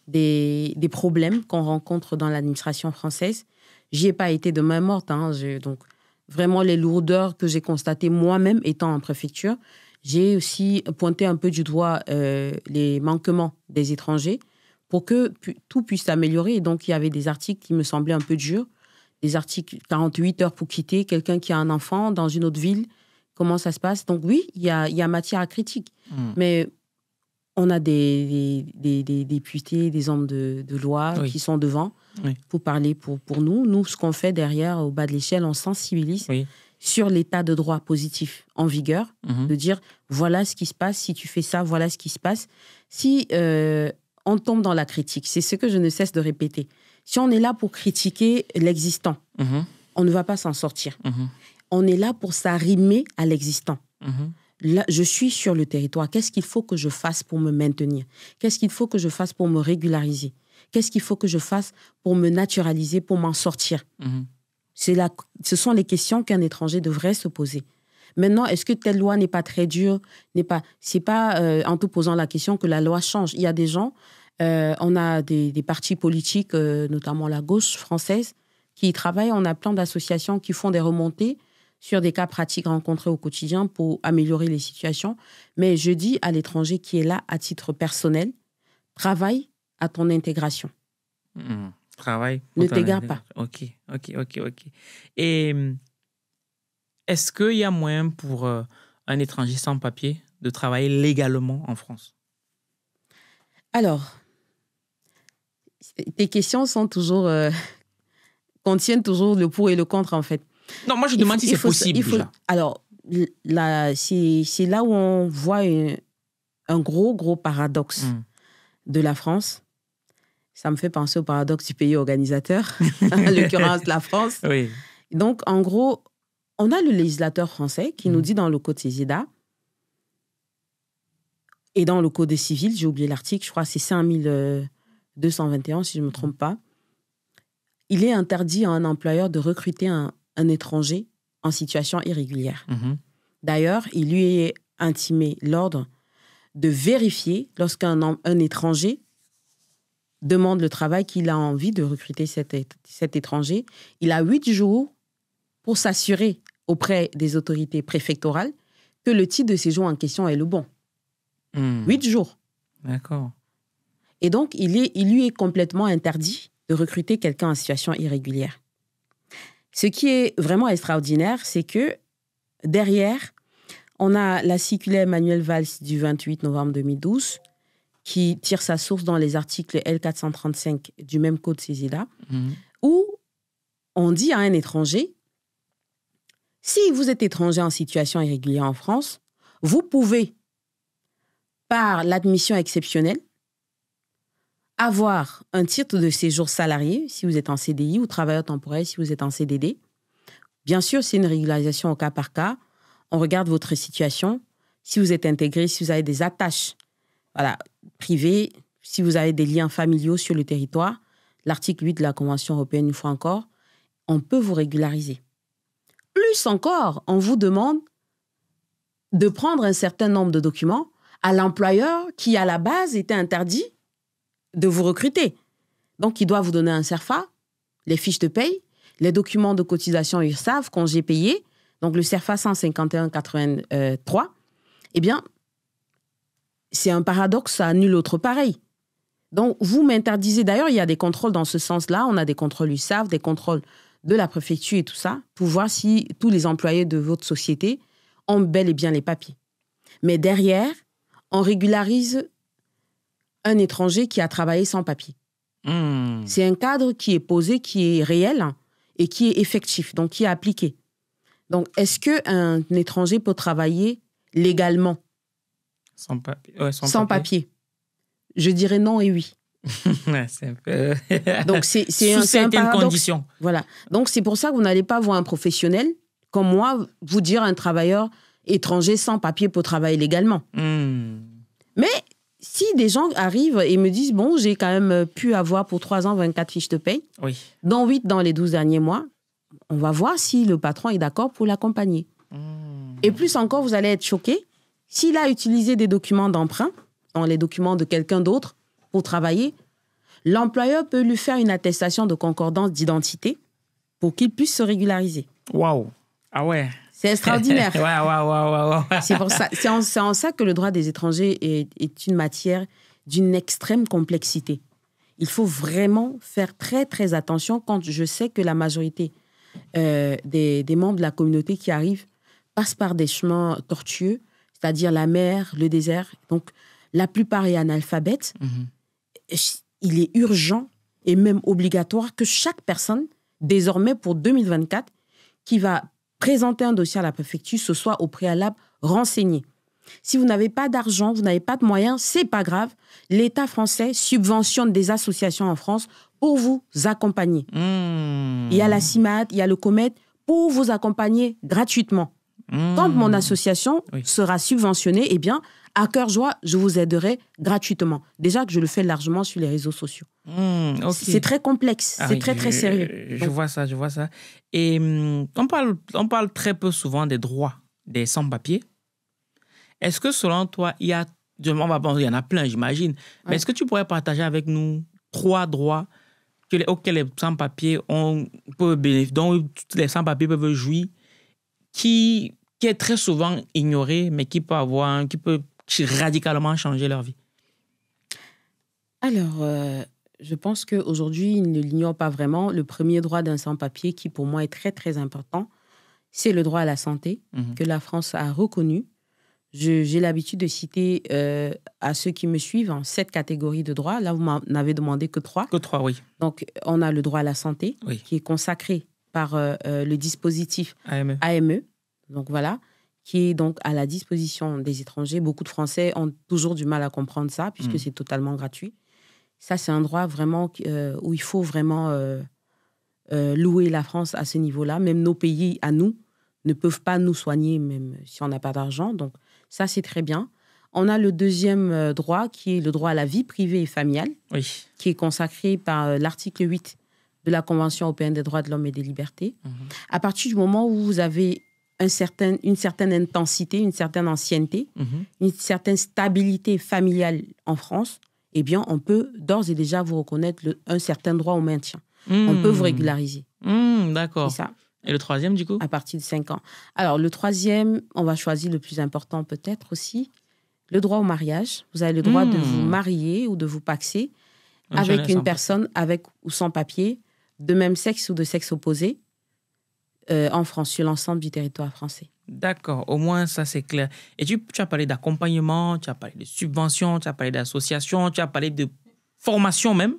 des, des, problèmes qu'on rencontre dans l'administration française J'y ai pas été de main morte. Hein. Donc, vraiment, les lourdeurs que j'ai constatées moi-même étant en préfecture, j'ai aussi pointé un peu du doigt euh, les manquements des étrangers pour que tout puisse s'améliorer. Donc, il y avait des articles qui me semblaient un peu durs. Des articles 48 heures pour quitter quelqu'un qui a un enfant dans une autre ville. Comment ça se passe Donc, oui, il y a, matière à critique. Mmh. Mais on a des, députés, des hommes de, loi qui sont devant pour parler pour, nous. Nous, ce qu'on fait derrière, au bas de l'échelle, on sensibilise sur l'état de droit positif en vigueur, mhm. de dire voilà ce qui se passe, si tu fais ça, voilà ce qui se passe. Si euh, on tombe dans la critique, c'est ce que je ne cesse de répéter. Si on est là pour critiquer l'existant, mhm. on ne va pas s'en sortir. Mhm. On est là pour s'arrimer à l'existant je suis sur le territoire, qu'est-ce qu'il faut que je fasse pour me maintenir Qu'est-ce qu'il faut que je fasse pour me régulariser Qu'est-ce qu'il faut que je fasse pour me naturaliser, pour m'en sortir mhm. Ce sont les questions qu'un étranger devrait se poser. Maintenant, est-ce que telle loi n'est pas très dure N'est pas, c'est pas euh, en te posant la question que la loi change. Il y a des gens, euh, on a des, partis politiques, euh, notamment la gauche française, qui travaillent. On a plein d'associations qui font des remontées sur des cas pratiques rencontrés au quotidien pour améliorer les situations. Mais je dis à l'étranger qui est là à titre personnel, travaille à ton intégration. travaille. Ne t'égare pas. Ok, ok, ok, ok. Et mm, est-ce qu'il y a moyen pour euh, un étranger sans papier de travailler légalement en France Alors, tes questions sont toujours euh, contiennent toujours le pour et le contre en fait. Non, moi je demande si c'est possible. Alors, là, c'est là où on voit un, gros, gros paradoxe hmm. de la France. Ça me fait penser au paradoxe du pays organisateur, en l'occurrence la France. Donc, en gros, on a le législateur français qui nous hmm. dit dans le Code Césida et dans le Code des civils, j'ai oublié l'article, je crois c'est 5221 euh, si je ne me trompe pas, il est interdit à un employeur de recruter un, un étranger en situation irrégulière. Mhm. D'ailleurs, il lui est intimé l'ordre de vérifier lorsqu'un un étranger demande le travail qu'il a envie de recruter cet, étranger. Il a huit jours pour s'assurer auprès des autorités préfectorales que le titre de séjour en question est le bon. Hmm. Huit jours. D'accord. Et donc, il, il lui est complètement interdit de recruter quelqu'un en situation irrégulière. Ce qui est vraiment extraordinaire, c'est que derrière, on a la circulaire Manuel Valls du 28 novembre 2012 qui tire sa source dans les articles L435 du même code CESIDA, mhm. où on dit à un étranger, si vous êtes étranger en situation irrégulière en France, vous pouvez, par l'admission exceptionnelle, avoir un titre de séjour salarié si vous êtes en CDI ou travailleur temporaire si vous êtes en CDD. Bien sûr, c'est une régularisation au cas par cas. On regarde votre situation. Si vous êtes intégré, si vous avez des attaches voilà, privées, si vous avez des liens familiaux sur le territoire, l'article 8 de la Convention européenne, une fois encore, on peut vous régulariser. Plus encore, on vous demande de prendre un certain nombre de documents à l'employeur qui, à la base, était interdit de vous recruter. Donc, il doit vous donner un CERFA, les fiches de paye, les documents de cotisation qu'on j'ai payé. donc le CERFA 151-83. Eh bien, c'est un paradoxe à nul autre pareil. Donc, vous m'interdisez, d'ailleurs, il y a des contrôles dans ce sens-là, on a des contrôles URSAF, des contrôles de la préfecture et tout ça, pour voir si tous les employés de votre société ont bel et bien les papiers. Mais derrière, on régularise un étranger qui a travaillé sans papier. Hmm. C'est un cadre qui est posé, qui est réel et qui est effectif, donc qui est appliqué. Donc, est-ce qu'un étranger peut travailler légalement Sans, sans, papier. Je dirais non et oui. c'est donc, c'est un, certaines Voilà. Donc, c'est pour ça que vous n'allez pas voir un professionnel comme moi vous dire un travailleur étranger sans papier peut travailler légalement. Hmm. Mais si des gens arrivent et me disent, bon, j'ai quand même euh, pu avoir pour 3 ans 24 fiches de paye, oui. dont 8 dans les 12 derniers mois, on va voir si le patron est d'accord pour l'accompagner. Hmm. Et plus encore, vous allez être choqué, s'il a utilisé des documents d'emprunt, dans les documents de quelqu'un d'autre, pour travailler, l'employeur peut lui faire une attestation de concordance d'identité pour qu'il puisse se régulariser. Waouh Ah ouais c'est extraordinaire. c'est en, ça que le droit des étrangers est, une matière d'une extrême complexité. Il faut vraiment faire très très attention quand je sais que la majorité euh, des, membres de la communauté qui arrivent passent par des chemins tortueux, c'est-à-dire la mer, le désert. Donc la plupart est analphabète. Mm-hmm. Il est urgent et même obligatoire que chaque personne, désormais pour 2024, qui va présenter un dossier à la préfecture, ce soit au préalable renseigné. Si vous n'avez pas d'argent, vous n'avez pas de moyens, c'est pas grave. L'État français subventionne des associations en France pour vous accompagner. Mmh. Il y a la CIMAT, il y a le COMET pour vous accompagner gratuitement. Quand mon mmh. association sera subventionnée, eh bien, à cœur joie, je vous aiderai gratuitement. Déjà que je le fais largement sur les réseaux sociaux. Mmh, c'est très complexe, ah c'est très, très sérieux. Je, vois ça, je vois ça. Et mmh, on, parle, on parle très peu souvent des droits des sans-papiers. Est-ce que selon toi, il y a, il y en a plein, j'imagine, mais est-ce que tu pourrais partager avec nous trois droits auxquels les sans-papiers dont les sans-papiers peuvent jouir qui, est très souvent ignoré, mais qui peut avoir, qui peut radicalement changer leur vie Alors, euh, je pense qu'aujourd'hui, ils ne l'ignorent pas vraiment. Le premier droit d'un sans-papier, qui pour moi est très, très important, c'est le droit à la santé mhm. que la France a reconnu. J'ai l'habitude de citer euh, à ceux qui me suivent en sept catégories de droits. Là, vous n'avez demandé que trois. Que trois, oui. Donc, on a le droit à la santé, qui est consacré par euh, euh, le dispositif AME. E. Donc voilà, qui est donc à la disposition des étrangers. Beaucoup de Français ont toujours du mal à comprendre ça, puisque hmm. c'est totalement gratuit. Ça, c'est un droit vraiment euh, où il faut vraiment louer la France à ce niveau-là. Même nos pays, à nous, ne peuvent pas nous soigner, même si on n'a pas d'argent. Donc ça, c'est très bien. On a le deuxième droit, qui est le droit à la vie privée et familiale, qui est consacré par l'article 8 de la Convention européenne des droits de l'homme et des libertés. Mm-hmm. À partir du moment où vous avez une certaine intensité, une certaine ancienneté, mm-hmm. une certaine stabilité familiale en France, eh bien, on peut d'ores et déjà vous reconnaître un certain droit au maintien. On peut vous mm-hmm. régulariser. Mm, d'accord. ça. Et le troisième, du coup À partir de 5 ans. Alors, le troisième, on va choisir le plus important peut-être aussi, le droit au mariage. Vous avez le droit de mm. vous marier ou de vous paxer avec une personne avec ou sans papier, de même sexe ou de sexe opposé euh, en France, sur l'ensemble du territoire français. D'accord, au moins ça c'est clair. Et tu, as parlé d'accompagnement, tu as parlé de subventions, tu as parlé d'associations, tu as parlé de formation même.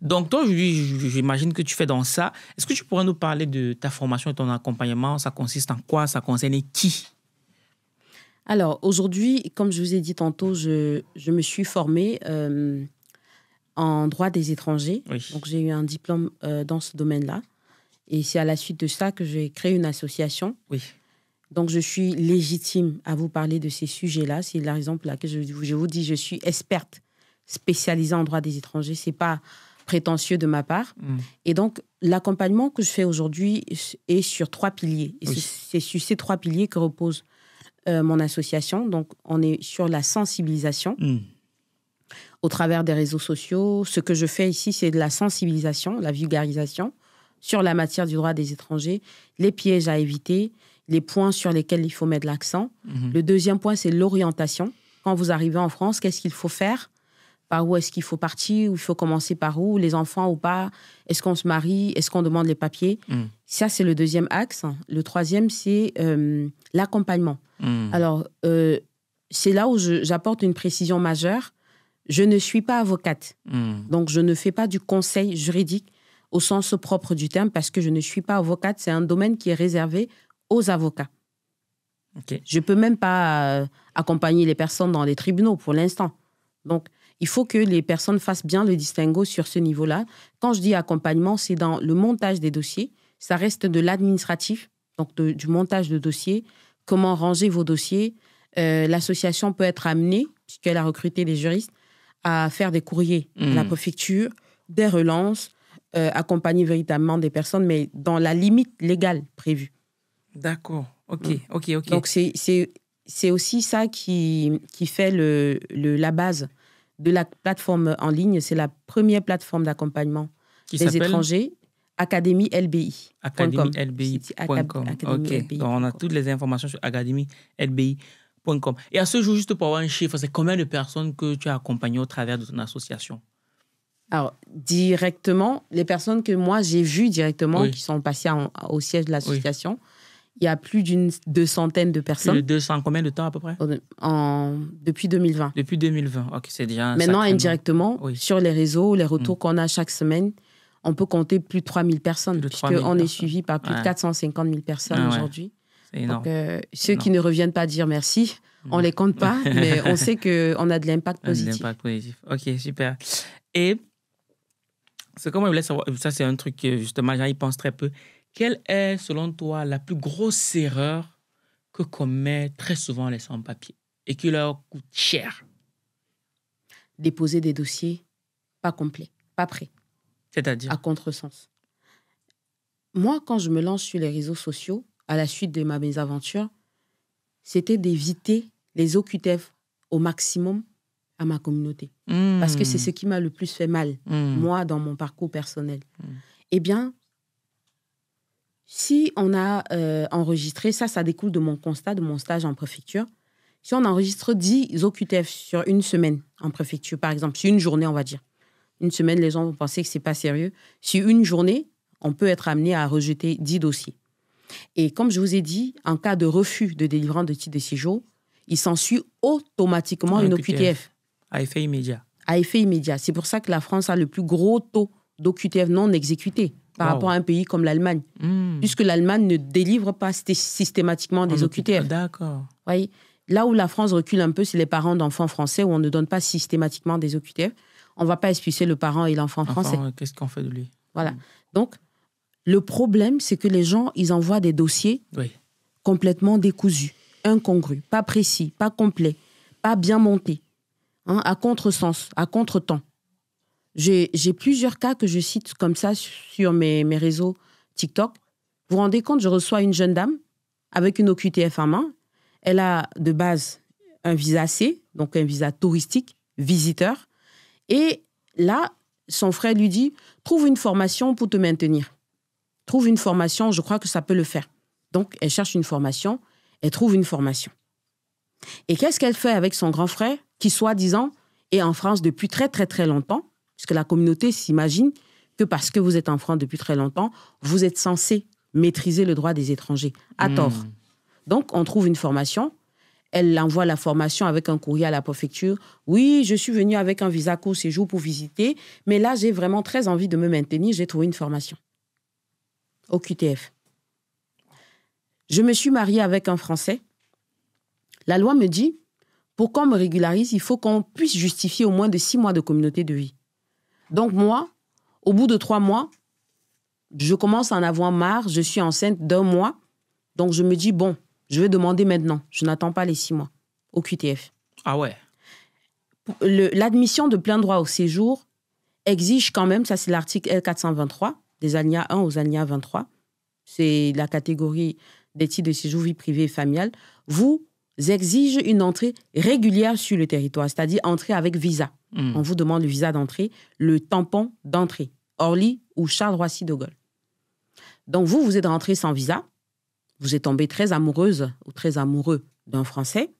Donc toi, j'imagine que tu fais dans ça. Est-ce que tu pourrais nous parler de ta formation et ton accompagnement Ça consiste en quoi Ça concerne qui alors aujourd'hui, comme je vous ai dit tantôt, je, me suis formée euh, en droit des étrangers. Donc j'ai eu un diplôme euh, dans ce domaine-là. Et c'est à la suite de ça que j'ai créé une association. Oui. Donc je suis légitime à vous parler de ces sujets-là. C'est la raison pour laquelle je, vous dis je suis experte spécialisée en droit des étrangers. C'est pas prétentieux de ma part. Hmm. Et donc l'accompagnement que je fais aujourd'hui est sur trois piliers. c'est sur ces trois piliers que repose euh, mon association. Donc on est sur la sensibilisation. Hmm au travers des réseaux sociaux. Ce que je fais ici, c'est de la sensibilisation, la vulgarisation sur la matière du droit des étrangers, les pièges à éviter, les points sur lesquels il faut mettre l'accent. Mhm. Le deuxième point, c'est l'orientation. Quand vous arrivez en France, qu'est-ce qu'il faut faire Par où est-ce qu'il faut partir Où il faut commencer par où Les enfants ou pas Est-ce qu'on se marie Est-ce qu'on demande les papiers mhm. Ça, c'est le deuxième axe. Le troisième, c'est euh, l'accompagnement. Mhm. Alors, euh, c'est là où j'apporte une précision majeure je ne suis pas avocate, hmm. donc je ne fais pas du conseil juridique au sens propre du terme parce que je ne suis pas avocate. C'est un domaine qui est réservé aux avocats. Je ne peux même pas euh, accompagner les personnes dans les tribunaux pour l'instant. Donc, il faut que les personnes fassent bien le distinguo sur ce niveau-là. Quand je dis accompagnement, c'est dans le montage des dossiers. Ça reste de l'administratif, donc du montage de dossiers. Comment ranger vos dossiers euh, L'association peut être amenée, puisqu'elle a recruté des juristes, à faire des courriers à la hmm. préfecture, des relances, euh, accompagner véritablement des personnes, mais dans la limite légale prévue. D'accord. OK, hmm. OK, OK. Donc, c'est aussi ça qui, qui fait le, la base de la plateforme en ligne. C'est la première plateforme d'accompagnement des étrangers Académie LBI. Académie LBI. Académie LBI. LBI. on a toutes les informations sur Académie LBI. Et à ce jour, juste pour avoir un chiffre, c'est combien de personnes que tu as accompagnées au travers de ton association alors, directement, les personnes que moi j'ai vues directement, qui sont passées au siège de l'association, il y a plus d'une deux centaines de personnes. Deux cent 200, combien de temps à peu près en, Depuis 2020. Depuis 2020, ok, c'est déjà. Maintenant, indirectement, sur les réseaux, les retours mm. qu'on a chaque semaine, on peut compter plus de 3000 personnes, puisqu'on est suivi par plus de 450 000 personnes ah aujourd'hui. Donc, euh, ceux qui ne reviennent pas dire merci, on mm. les compte pas, mais on sait qu'on a de l'impact positif. L'impact positif. Ok, super. Et c'est comme je voulais savoir, ça c'est un truc que justement, j'y pense très peu. Quelle est, selon toi, la plus grosse erreur que commet très souvent les sans-papiers et qui leur coûte cher Déposer des dossiers pas complets, pas prêts. C'est-à-dire À contresens. Moi, quand je me lance sur les réseaux sociaux, à la suite de ma mésaventure, c'était d'éviter les OQTF au maximum à ma communauté. Hmm. Parce que c'est ce qui m'a le plus fait mal, hmm. moi, dans mon parcours personnel. Hmm. Eh bien, si on a euh, enregistré, ça, ça découle de mon constat, de mon stage en préfecture. Si on enregistre 10 OQTF sur une semaine en préfecture, par exemple, sur une journée, on va dire. Une semaine, les gens vont penser que ce n'est pas sérieux. Sur une journée, on peut être amené à rejeter 10 dossiers. Et comme je vous ai dit, en cas de refus de délivrance de titre de séjour, il s'ensuit automatiquement une ah, OQTF. À ah, effet immédiat. À ah, effet immédiat. C'est pour ça que la France a le plus gros taux d'OQTF non exécutés par rapport à un pays comme l'Allemagne, hmm. puisque l'Allemagne ne délivre pas systématiquement des OQTF. D'accord. Oui. Là où la France recule un peu, c'est les parents d'enfants français où on ne donne pas systématiquement des OQTF. On ne va pas expulser le parent et l'enfant français. Euh, qu'est-ce qu'on fait de lui Voilà. Hmm. Donc, le problème, c'est que les gens, ils envoient des dossiers complètement décousus, incongrus, pas précis, pas complets, pas bien montés, hein, à à sens à contre-temps. J'ai plusieurs cas que je cite comme ça sur mes, réseaux TikTok. Vous vous rendez compte, je reçois une jeune dame avec une OQTF à main. Elle a de base un visa C, donc un visa touristique, visiteur. Et là, son frère lui dit, trouve une formation pour te maintenir trouve une formation, je crois que ça peut le faire. Donc, elle cherche une formation, elle trouve une formation. Et qu'est-ce qu'elle fait avec son grand frère, qui soi-disant est en France depuis très très très longtemps, puisque la communauté s'imagine que parce que vous êtes en France depuis très longtemps, vous êtes censé maîtriser le droit des étrangers, à hmm. tort. Donc, on trouve une formation, elle envoie la formation avec un courrier à la préfecture. Oui, je suis venu avec un visa court séjour pour visiter, mais là, j'ai vraiment très envie de me maintenir, j'ai trouvé une formation au QTF. Je me suis mariée avec un Français. La loi me dit, pour qu'on me régularise, il faut qu'on puisse justifier au moins de six mois de communauté de vie. Donc moi, au bout de trois mois, je commence à en avoir marre, je suis enceinte d'un mois, donc je me dis, bon, je vais demander maintenant, je n'attends pas les six mois au QTF. Ah ouais L'admission de plein droit au séjour exige quand même, ça c'est l'article L423, des alinéas 1 aux alinéas 23. C'est la catégorie des titres de séjour vie privée et familiale. Vous exige une entrée régulière sur le territoire, c'est-à-dire entrée avec visa. Hmm. On vous demande le visa d'entrée, le tampon d'entrée, Orly ou Charles Roissy de Gaulle. Donc vous, vous êtes rentré sans visa, vous êtes tombé très amoureuse ou très amoureux d'un Français,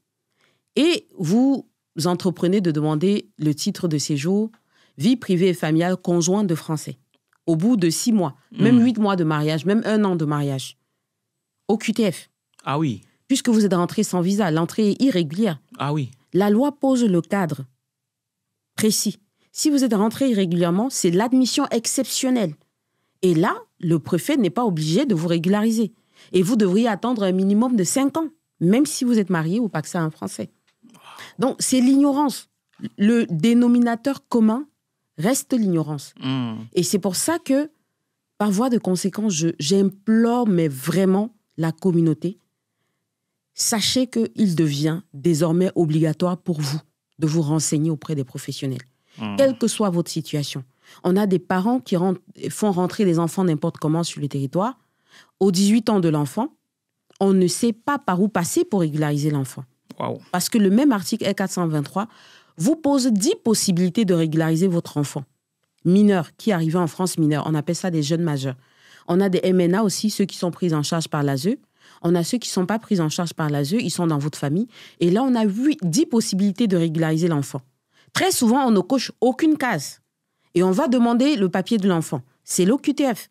et vous entreprenez de demander le titre de séjour vie privée et familiale conjointe de Français au bout de six mois, même hmm. huit mois de mariage, même un an de mariage, au QTF. Ah oui. Puisque vous êtes rentré sans visa, l'entrée est irrégulière. Ah oui. La loi pose le cadre précis. Si vous êtes rentré irrégulièrement, c'est l'admission exceptionnelle. Et là, le préfet n'est pas obligé de vous régulariser. Et vous devriez attendre un minimum de cinq ans, même si vous êtes marié ou pas que ça un Français. Donc, c'est l'ignorance. Le dénominateur commun, reste l'ignorance. Mm. Et c'est pour ça que, par voie de conséquence, j'implore, mais vraiment, la communauté, sachez qu'il devient désormais obligatoire pour vous de vous renseigner auprès des professionnels, mm. quelle que soit votre situation. On a des parents qui font rentrer les enfants n'importe comment sur le territoire. Aux 18 ans de l'enfant, on ne sait pas par où passer pour régulariser l'enfant. Parce que le même article L423 vous pose 10 possibilités de régulariser votre enfant. Mineur, qui arrive en France mineur, on appelle ça des jeunes majeurs. On a des MNA aussi, ceux qui sont pris en charge par l'ASE. On a ceux qui ne sont pas pris en charge par l'ASE, ils sont dans votre famille. Et là, on a 8, 10 possibilités de régulariser l'enfant. Très souvent, on ne coche aucune case. Et on va demander le papier de l'enfant. C'est l'OQTF.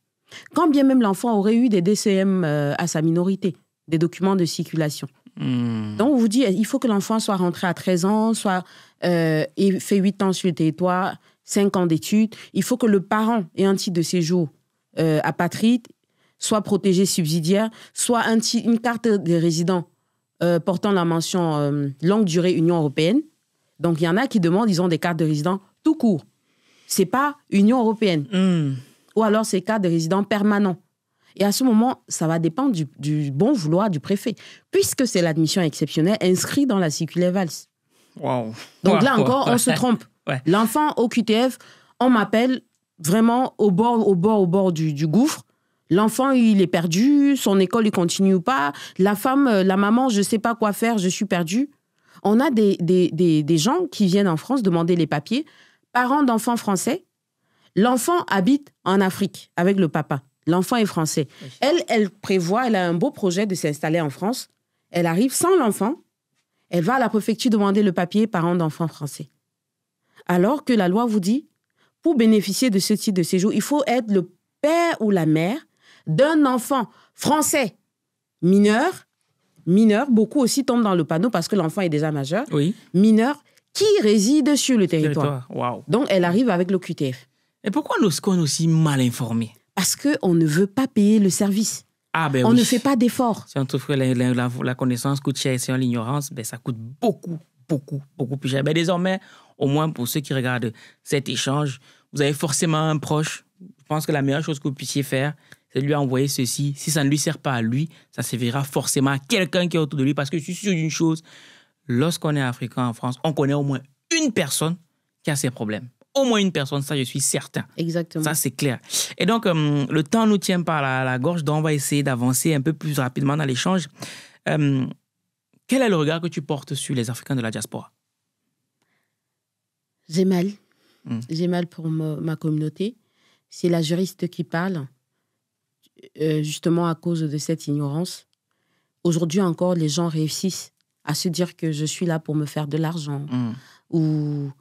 Quand bien même l'enfant aurait eu des DCM euh, à sa minorité, des documents de circulation. Hmm. Donc, il faut que l'enfant soit rentré à 13 ans, soit euh, fait 8 ans sur le territoire, 5 ans d'études. Il faut que le parent ait un titre de séjour à euh, apatride, soit protégé subsidiaire, soit un une carte de résident euh, portant la mention longue durée Union européenne. Donc il y en a qui demandent, ils ont des cartes de résident tout court. C'est pas Union européenne. Hmm. Ou alors c'est carte de résident permanent. Et à ce moment, ça va dépendre du, bon vouloir du préfet, puisque c'est l'admission exceptionnelle inscrite dans la circulaire VALS. Donc là encore, on se trompe. L'enfant au QTF, on m'appelle vraiment au bord, au bord, au bord du, gouffre. L'enfant, il est perdu, son école, il continue pas. La femme, euh, la maman, je ne sais pas quoi faire, je suis perdue. On a des, des, des, des gens qui viennent en France demander les papiers, parents d'enfants français. L'enfant habite en Afrique avec le papa. L'enfant est français. Elle, elle prévoit, elle a un beau projet de s'installer en France. Elle arrive sans l'enfant. Elle va à la préfecture demander le papier parent d'enfant français. Alors que la loi vous dit, pour bénéficier de ce type de séjour, il faut être le père ou la mère d'un enfant français mineur. Mineur, beaucoup aussi tombent dans le panneau parce que l'enfant est déjà majeur. Oui. Mineur qui réside sur le territoire. Donc elle arrive avec le QTF. Et pourquoi nous sommes aussi mal informés parce qu'on ne veut pas payer le service. Ah ben on ne fait pas d'efforts. Si on trouve que la, connaissance coûte cher, et si on l'ignorance, ben ça coûte beaucoup, beaucoup, beaucoup plus cher. Ben, désormais, au moins pour ceux qui regardent cet échange, vous avez forcément un proche. Je pense que la meilleure chose que vous puissiez faire, c'est de lui envoyer ceci. Si ça ne lui sert pas à lui, ça servira forcément à quelqu'un qui est autour de lui. Parce que je suis sûr d'une chose, lorsqu'on est africain en France, on connaît au moins une personne qui a ses problèmes au moins une personne, ça je suis certain. Exactement. Ça c'est clair. Et donc, euh, le temps nous tient par la, gorge, donc on va essayer d'avancer un peu plus rapidement dans l'échange. Euh, quel est le regard que tu portes sur les Africains de la diaspora J'ai mal. Hmm. J'ai mal pour ma communauté. C'est la juriste qui parle, euh, justement à cause de cette ignorance. Aujourd'hui encore, les gens réussissent à se dire que je suis là pour me faire de l'argent hmm. ou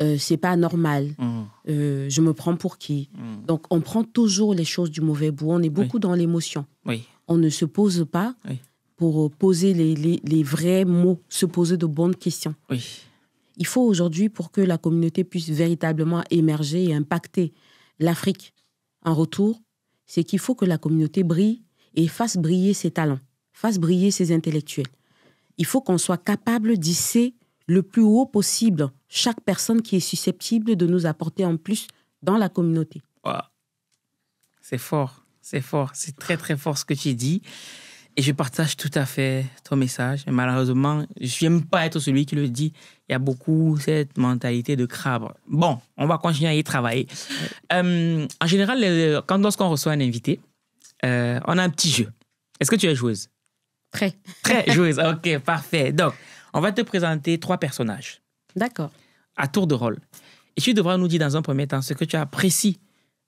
euh, c'est pas normal, mm. euh, je me prends pour qui. Mm. Donc on prend toujours les choses du mauvais bout, on est beaucoup dans l'émotion. On ne se pose pas pour euh, poser les, les, les, vrais mots, se poser de bonnes questions. Il faut aujourd'hui, pour que la communauté puisse véritablement émerger et impacter l'Afrique en retour, c'est qu'il faut que la communauté brille et fasse briller ses talents, fasse briller ses intellectuels. Il faut qu'on soit capable d'hisser le plus haut possible chaque personne qui est susceptible de nous apporter en plus dans la communauté. C'est fort, c'est fort, c'est très très fort ce que tu dis. Et je partage tout à fait ton message. malheureusement, je n'aime pas être celui qui le dit. Il y a beaucoup cette mentalité de crabe. Bon, on va continuer à y travailler. Euh, en général, euh, quand lorsqu'on reçoit un invité, euh, on a un petit jeu. Est-ce que tu es joueuse Très. Très joueuse. Ok, parfait. Donc, on va te présenter trois personnages. D'accord à tour de rôle. Et tu devras nous dire dans un premier temps ce que tu apprécies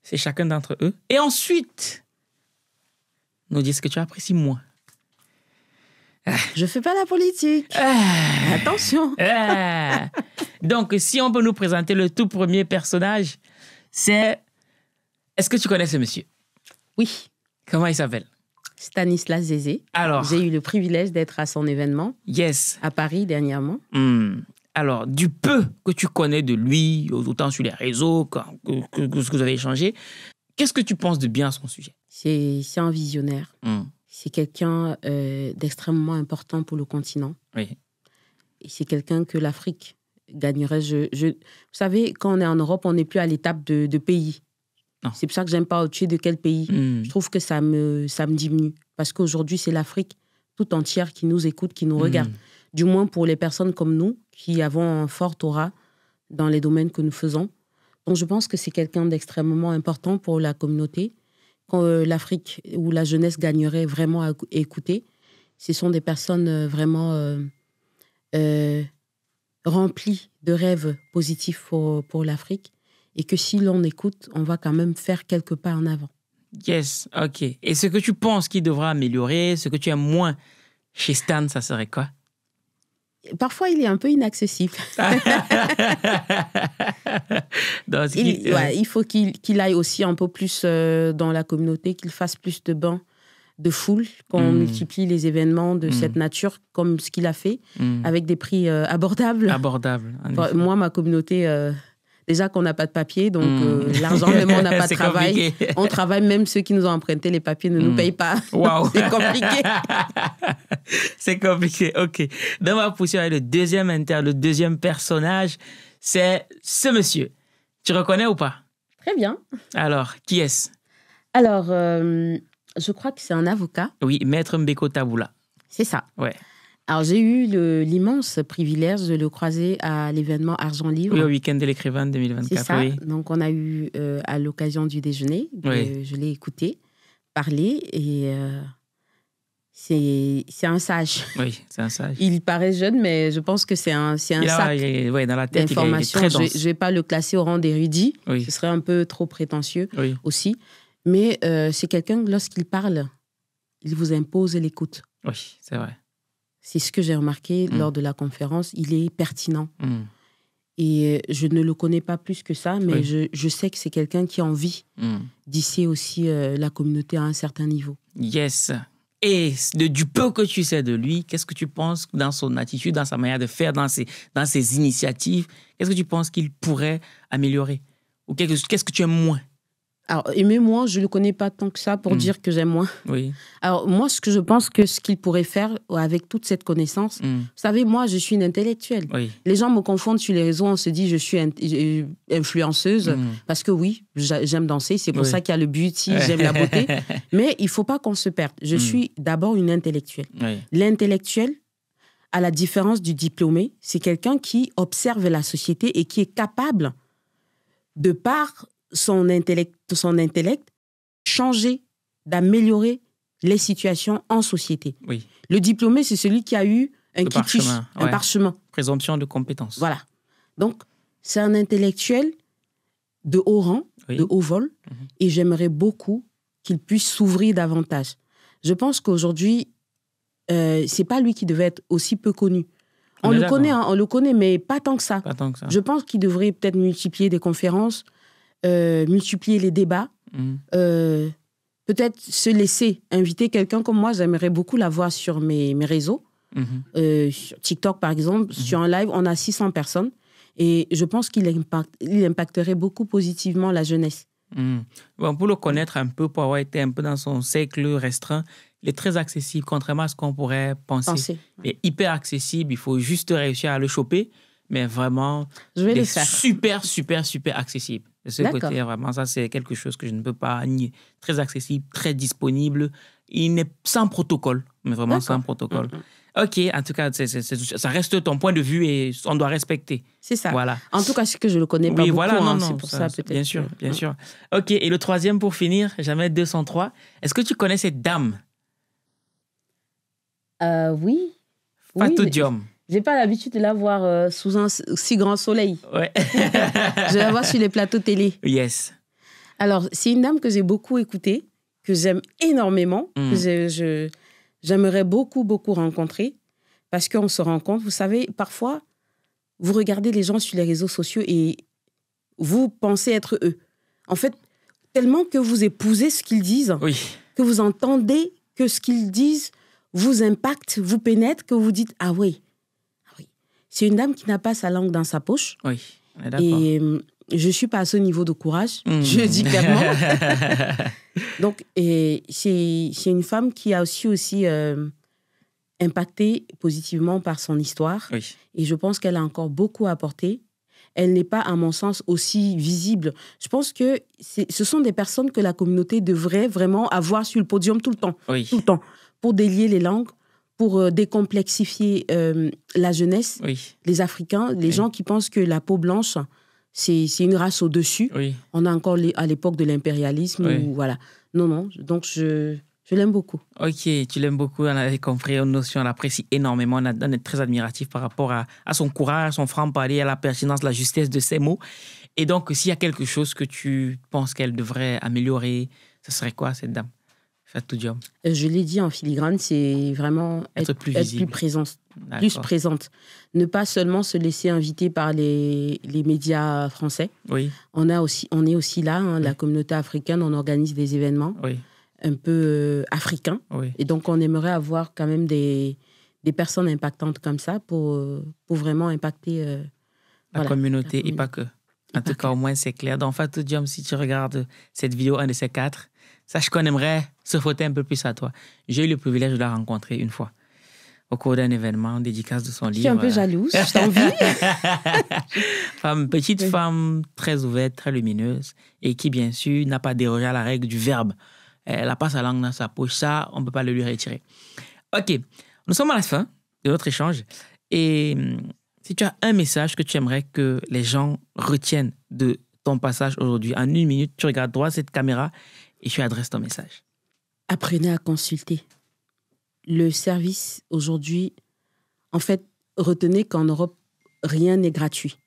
C'est chacun d'entre eux. Et ensuite, nous dire ce que tu apprécies moins. Ah, je ne fais pas la politique. Ah. Attention. Ah. Donc, si on peut nous présenter le tout premier personnage, c'est. Est-ce que tu connais ce monsieur Oui. Comment il s'appelle Stanislas Zézé. Alors. J'ai eu le privilège d'être à son événement. Yes. À Paris dernièrement. Hmm. Alors, du peu que tu connais de lui, autant sur les réseaux que, ce que vous avez échangé, qu'est-ce que tu penses de bien à son sujet C'est un visionnaire. Hmm. C'est quelqu'un euh, d'extrêmement important pour le continent. Et c'est quelqu'un que l'Afrique gagnerait. Je, je... Vous savez, quand on est en Europe, on n'est plus à l'étape de, pays. C'est pour ça que j'aime pas au-dessus de quel pays. Hmm. Je trouve que ça me, ça me diminue. Parce qu'aujourd'hui, c'est l'Afrique tout entière qui nous écoute, qui nous hmm. regarde du moins pour les personnes comme nous qui avons un fort aura dans les domaines que nous faisons. Donc je pense que c'est quelqu'un d'extrêmement important pour la communauté, quand l'Afrique ou la jeunesse gagnerait vraiment à écouter. Ce sont des personnes euh, vraiment euh, euh, remplies de rêves positifs pour, pour l'Afrique et que si l'on écoute, on va quand même faire quelques pas en avant. Yes, ok. Et ce que tu penses qu'il devra améliorer, ce que tu aimes moins chez Stan, ça serait quoi Parfois, il est un peu inaccessible. Euh, il, faut qu'il aille aussi un peu plus euh, dans la communauté, qu'il fasse plus de bains de foule, qu'on hmm. multiplie les événements de cette hmm. nature, comme ce qu'il a fait, hmm. avec des prix euh, abordables. Abordables. moi, ma communauté, Déjà qu'on n'a pas de papier, donc hmm. euh, l'argent, même on n'a pas de travail. On travaille, même ceux qui nous ont emprunté les papiers ne nous hmm. payent pas. C'est compliqué. c'est compliqué, ok. Dans ma poussière, le deuxième inter, le deuxième personnage, c'est ce monsieur. Tu reconnais ou pas Très bien. Alors, qui est-ce Alors, euh, je crois que c'est un avocat. Oui, Maître Mbeko Taboula. C'est ça. Ouais. Alors, j'ai eu l'immense privilège de le croiser à l'événement Argent Livre. Oui, au week-end de l'écrivain 2024. Ça. Donc, on a eu euh, à l'occasion du déjeuner, je l'ai écouté parler et euh, c'est c'est un sage. Oui, c'est un sage. il paraît jeune, mais je pense que c'est un, un sac dans la tête, il est, très Je ne vais pas le classer au rang d'érudit, ce serait un peu trop prétentieux aussi. Mais euh, c'est quelqu'un, lorsqu'il parle, il vous impose l'écoute. Oui, c'est vrai. C'est ce que j'ai remarqué mm. lors de la conférence. Il est pertinent. Mm. Et euh, je ne le connais pas plus que ça, mais je, sais que c'est quelqu'un qui a envie mmh. d'ici aussi euh, la communauté à un certain niveau. Yes. Et du peu que tu sais de lui, qu'est-ce que tu penses dans son attitude, dans sa manière de faire, dans ses, dans ses initiatives Qu'est-ce que tu penses qu'il pourrait améliorer Ou qu'est-ce que tu aimes moins alors, aimer moi, je ne le connais pas tant que ça pour hmm. dire que j'aime moins. Oui. Alors, moi, ce que je pense que ce qu'il pourrait faire euh, avec toute cette connaissance, hmm. vous savez, moi, je suis une intellectuelle. Les gens me confondent sur les réseaux, on se dit je suis euh, influenceuse, hmm. parce que oui, j'aime danser, c'est pour ça qu'il y a le beauty, j'aime la beauté. Mais il ne faut pas qu'on se perde. Je suis d'abord une intellectuelle. L'intellectuel, à la différence du diplômé, c'est quelqu'un qui observe la société et qui est capable, de par son intellect, son intellect changer, d'améliorer les situations en société. Oui. Le diplômé, c'est celui qui a eu un le un parchemin. Présomption de compétence. Voilà. Donc, c'est un intellectuel de haut rang, de haut vol, mhm. et j'aimerais beaucoup qu'il puisse s'ouvrir davantage. Je pense qu'aujourd'hui, euh, c'est pas lui qui devait être aussi peu connu. Ah, on, le connaît, hein, on le connaît, mais pas Tant que ça. Je pense qu'il devrait peut-être multiplier des conférences, euh, multiplier les débats, mm. euh, peut-être se laisser inviter quelqu'un comme moi. J'aimerais beaucoup l'avoir sur mes, réseaux. Mm-hmm. Euh, sur TikTok, par exemple, mm-hmm. sur un live, on a 600 personnes. Et je pense qu'il impacterait beaucoup positivement la jeunesse. Mm. Bon, pour le connaître un peu, pour avoir été un peu dans son cercle restreint, il est très accessible, contrairement à ce qu'on pourrait penser. Il est hyper accessible, il faut juste réussir à le choper, mais vraiment, il est super, super, super accessible vraiment, ça, c'est quelque chose que je ne peux pas nier. Très accessible, très disponible. Il n'est sans protocole, mais vraiment sans protocole. Mm, mm. Ok, en tout cas, ça reste ton point de vue et on doit respecter. C'est ça. Voilà. En tout cas, c'est que je le connais pas oui, beaucoup. Voilà, hein, c'est pour ça, peut-être. Bien sûr, bien hein. sûr. Ok, et le troisième pour finir, jamais 203. Est-ce que tu connais cette dame euh, Oui. pas Oui, j'ai pas l'habitude de la voir euh, sous un si grand soleil. Ouais. je la vois sur les plateaux télé. Yes. Alors, c'est une dame que j'ai beaucoup écoutée, que j'aime énormément, que mm. j'aimerais beaucoup, beaucoup rencontrer. Parce qu'on se rend compte, vous savez, parfois, vous regardez les gens sur les réseaux sociaux et vous pensez être eux. En fait, tellement que vous épousez ce qu'ils disent, que vous entendez que ce qu'ils disent vous impacte, vous pénètre, que vous dites Ah oui, c'est une dame qui n'a pas sa langue dans sa poche. Oui, Et euh, je suis pas à ce niveau de courage, hmm. je dis clairement. Donc, c'est une femme qui a aussi, aussi euh, impacté positivement par son histoire. Et je pense qu'elle a encore beaucoup à apporter. Elle n'est pas, à mon sens, aussi visible. Je pense que ce sont des personnes que la communauté devrait vraiment avoir sur le podium tout le temps. Tout le temps. Pour délier les langues, pour euh, décomplexifier euh, la jeunesse, les Africains, les gens qui pensent que la peau blanche, c'est une race au-dessus. On a encore à l'époque de l'impérialisme. Voilà. Non, non. Donc, je, je l'aime beaucoup. Ok, tu l'aimes beaucoup. On a compris, on, on l'apprécie énormément. On, est très admiratif par rapport à, à son courage, à son franc-parler, à la pertinence, la justesse de ses mots. Et donc, s'il y a quelque chose que tu penses qu'elle devrait améliorer, ce serait quoi, cette dame euh, je l'ai dit en filigrane, c'est vraiment être, plus, plus, présente. Ne pas seulement se laisser inviter par les, médias français. Oui. On, a aussi, on est aussi là, hein, la communauté africaine, on organise des événements un peu euh, africains. Et donc, on aimerait avoir quand même des, personnes impactantes comme ça pour, euh, pour vraiment impacter la, communauté et pas que. En tout cas, au moins, c'est clair. Donc, Fatou Diom, si tu regardes cette vidéo, un de ces quatre, Sache qu'on aimerait se frotter un peu plus à toi. J'ai eu le privilège de la rencontrer une fois au cours d'un événement, dédicace de son livre. Je suis un peu jalouse, je t'en femme, petite femme très ouverte, très lumineuse et qui, bien sûr, n'a pas dérogé à la règle du verbe. Elle n'a pas sa langue dans sa poche, ça, on ne peut pas le lui retirer. OK, nous sommes à la fin de notre échange et hum, si tu as un message que tu aimerais que les gens retiennent de ton passage aujourd'hui, en une minute, tu regardes droit cette caméra et tu adresses ton message Apprenez à consulter. Le service aujourd'hui, en fait, retenez qu'en Europe, rien n'est gratuit.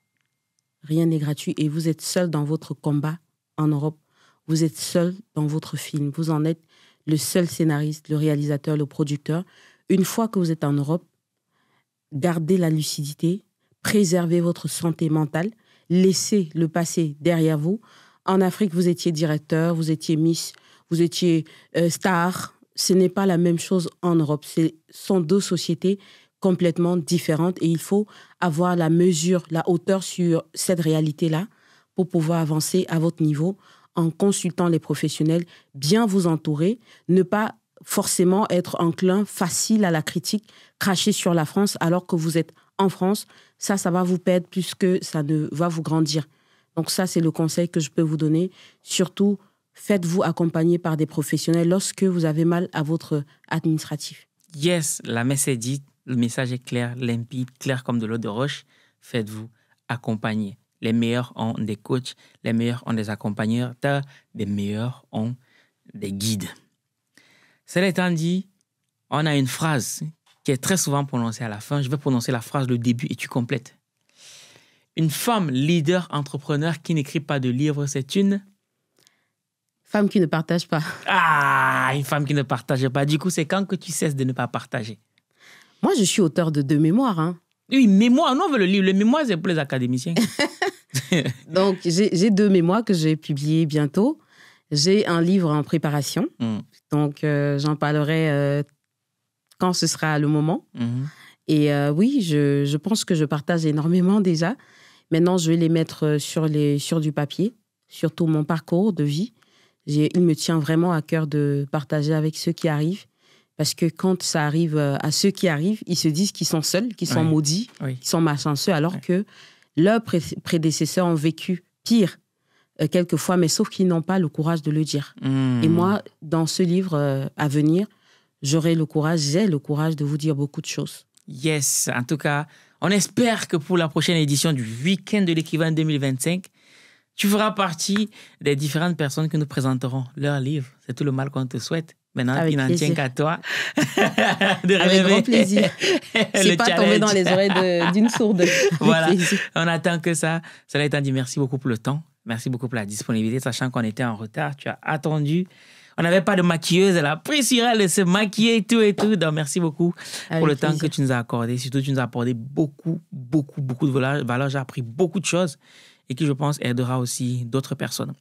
Rien n'est gratuit et vous êtes seul dans votre combat en Europe. Vous êtes seul dans votre film. Vous en êtes le seul scénariste, le réalisateur, le producteur. Une fois que vous êtes en Europe, gardez la lucidité, préservez votre santé mentale, laissez le passé derrière vous. En Afrique, vous étiez directeur, vous étiez Miss, vous étiez euh, star. Ce n'est pas la même chose en Europe. Ce sont deux sociétés complètement différentes et il faut avoir la mesure, la hauteur sur cette réalité-là pour pouvoir avancer à votre niveau en consultant les professionnels, bien vous entourer, ne pas forcément être enclin facile à la critique, cracher sur la France alors que vous êtes en France. Ça, ça va vous perdre plus que ça ne va vous grandir. Donc ça, c'est le conseil que je peux vous donner. Surtout, faites-vous accompagner par des professionnels lorsque vous avez mal à votre administratif. Yes, la messe est dite, le message est clair, limpide, clair comme de l'eau de roche. Faites-vous accompagner. Les meilleurs ont des coachs, les meilleurs ont des accompagnateurs, les meilleurs ont des guides. Cela étant dit, on a une phrase qui est très souvent prononcée à la fin. Je vais prononcer la phrase, le début, et tu complètes. Une femme leader entrepreneur qui n'écrit pas de livre, c'est une Femme qui ne partage pas. Ah, une femme qui ne partage pas. Du coup, c'est quand que tu cesses de ne pas partager Moi, je suis auteur de deux mémoires. Hein. Oui, mémoire. Non, on veut le livre. Le mémoire, c'est pour les académiciens. Donc, j'ai deux mémoires que j'ai publiées bientôt. J'ai un livre en préparation. Mm. Donc, euh, j'en parlerai euh, quand ce sera le moment. Mm-hmm. Et euh, oui, je, pense que je partage énormément déjà. Maintenant, je vais les mettre euh, sur, les, sur du papier, surtout mon parcours de vie. Il me tient vraiment à cœur de partager avec ceux qui arrivent. Parce que quand ça arrive euh, à ceux qui arrivent, ils se disent qu'ils sont seuls, qu'ils sont maudits, qu'ils sont malchanceux, alors que leurs prédécesseurs ont vécu pire euh, quelquefois, mais sauf qu'ils n'ont pas le courage de le dire. Hmm. Et moi, dans ce livre à venir, j'aurai le courage, j'ai le courage de vous dire beaucoup de choses. Yes, en tout cas, on espère que pour la prochaine édition du week-end de l'équivalent 2025, tu feras partie des différentes personnes qui nous présenteront Leur livres. C'est tout le mal qu'on te souhaite. Maintenant, il n'en tient qu'à toi. de Avec grand plaisir. C'est pas tombé dans les oreilles d'une sourde. voilà. On attend que ça. Cela étant dit, merci beaucoup pour le temps. Merci beaucoup pour la disponibilité, sachant qu'on était en retard. Tu as attendu on n'avait pas de maquilleuse. Elle a pris sur elle de se maquiller et tout et tout. Donc, merci beaucoup pour le temps que tu nous as accordé. Surtout, tu nous as apporté beaucoup, beaucoup, beaucoup de valeur. J'ai appris beaucoup de choses et qui, je pense, aidera aussi d'autres personnes.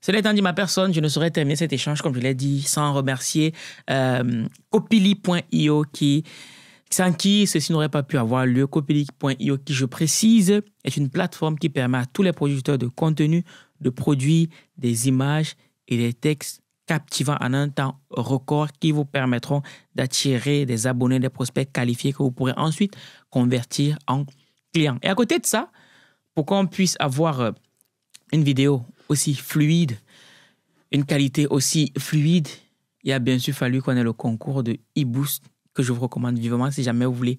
Cela étant dit, ma personne, je ne saurais terminer cet échange, comme je l'ai dit, sans remercier euh, copili.io qui sans qui ceci n'aurait pas pu avoir lieu. Copili.io qui je précise, est une plateforme qui permet à tous les producteurs de contenu de produits, des images et des textes captivants en un temps record qui vous permettront d'attirer des abonnés, des prospects qualifiés que vous pourrez ensuite convertir en clients. Et à côté de ça, pour qu'on puisse avoir euh, une vidéo aussi fluide, une qualité aussi fluide, il a bien sûr fallu qu'on ait le concours de eboost que je vous recommande vivement si jamais vous voulez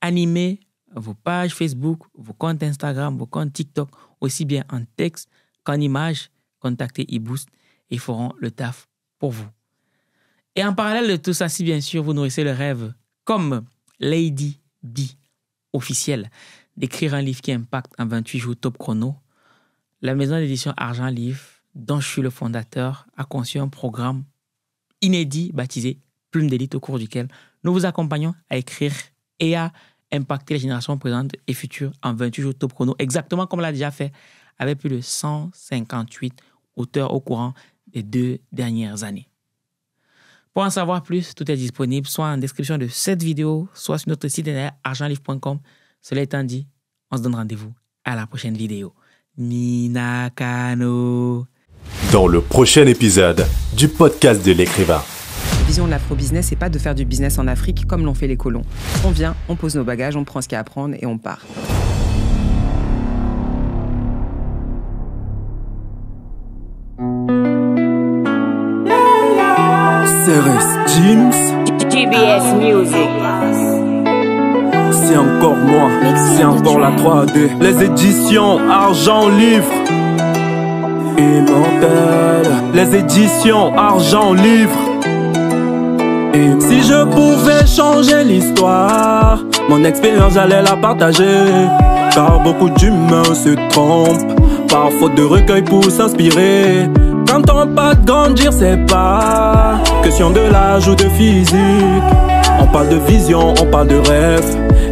animer vos pages Facebook, vos comptes Instagram, vos comptes TikTok, aussi bien en texte qu'en image, contactez eBoost et ils feront le taf vous. Et en parallèle de tout ça, si bien sûr vous nourrissez le rêve, comme Lady B, officielle, d'écrire un livre qui impacte en 28 jours top chrono, la maison d'édition Argent Livre, dont je suis le fondateur, a conçu un programme inédit baptisé Plume d'élite au cours duquel nous vous accompagnons à écrire et à impacter les générations présentes et futures en 28 jours top chrono, exactement comme l'a déjà fait avec plus de 158 auteurs au courant deux dernières années. Pour en savoir plus, tout est disponible soit en description de cette vidéo, soit sur notre site internet argentlivre.com. Cela étant dit, on se donne rendez-vous à la prochaine vidéo. Minakano. Dans le prochain épisode du podcast de l'écrivain. La vision de l'afro-business, c'est pas de faire du business en Afrique comme l'ont fait les colons. On vient, on pose nos bagages, on prend ce qu'il y a à prendre et on part. CRS GBS Music C'est encore moi, c'est encore la 3D Les éditions Argent Livre Immortel Les éditions Argent Livre Et Si je pouvais changer l'histoire Mon expérience j'allais la partager Car beaucoup d'humains se trompent Par faute de recueil pour s'inspirer T'entends pas grandir, c'est pas question de l'âge ou de physique. On parle de vision, on parle de rêve.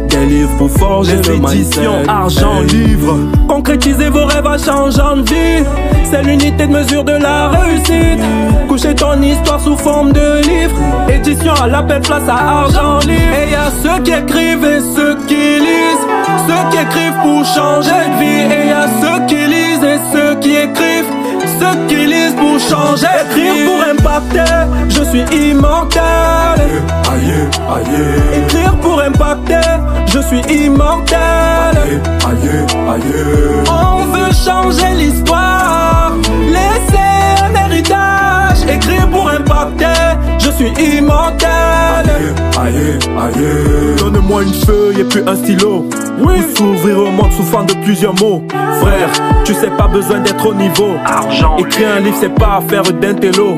Des livres pour forger le argent, livre. Concrétisez vos rêves à changeant de vie. C'est l'unité de mesure de la réussite. Couchez ton histoire sous forme de livre. Édition à la l'appel place à argent livre. Et y'a ceux qui écrivent et ceux qui lisent. Ceux qui écrivent pour changer de vie. Et y'a ceux qui lisent et ceux qui écrivent ceux qui lisent pour changer, écrire pour impacter, je suis immortel. Écrire pour impacter, je suis immortel. On veut changer l'histoire, laisser un héritage écrit pour impacter. Je suis immortel. Aïe, Donne-moi une feuille et puis un stylo. Oui. S'ouvrir au monde forme de plusieurs mots. Frère, tu sais pas besoin d'être au niveau. Écrire un livre, c'est pas affaire d'intello.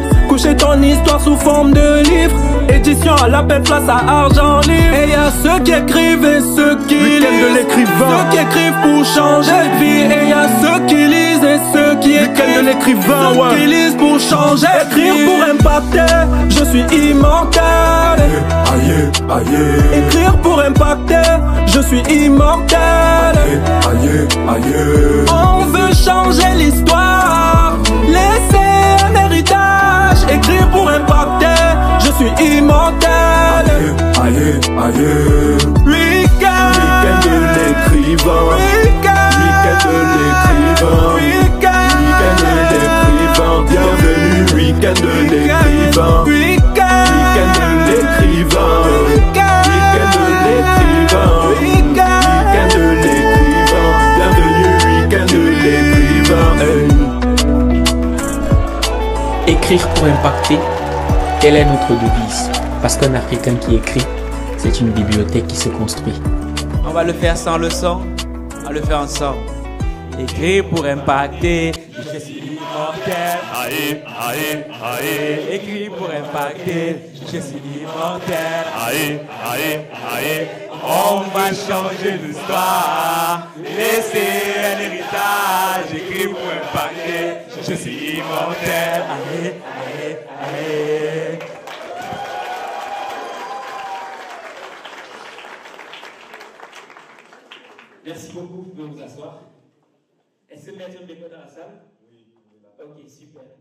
Coucher ton histoire sous forme de livre Édition à la paix, place à argent libre Et y'a ceux qui écrivent et ceux qui lisent de l'écrivain Ceux qui écrivent pour changer vie Et y'a ceux qui lisent et ceux qui écrivent de l'écrivain Ceux qui lisent pour changer Écrire pour impacter, je suis immortel aïe, aïe. Écrire pour impacter, je suis immortel aïe, On veut changer l'histoire Laisser un héritage pour impacter. Je suis immortel. Week-end, week Weekend de l'écrivain. Weekend. end de l'écrivain. Weekend. end de l'écrivain. Bienvenue, week-end de l'écrivain. Écrire pour impacter, Quel est notre devise. Parce qu'un Africain qui écrit, c'est une bibliothèque qui se construit. On va le faire sans le son, on va le faire ensemble. Écrire pour impacter, je suis immortel. Aïe, aïe, aïe. Écrire pour impacter, je suis on va changer l'histoire, laisser un héritage écrit pour un papier. Je suis mortel, Allez, allez, allez. Merci beaucoup. Vous pouvez vous asseoir. Est-ce que maître est dans la salle? Oui. Ok, super.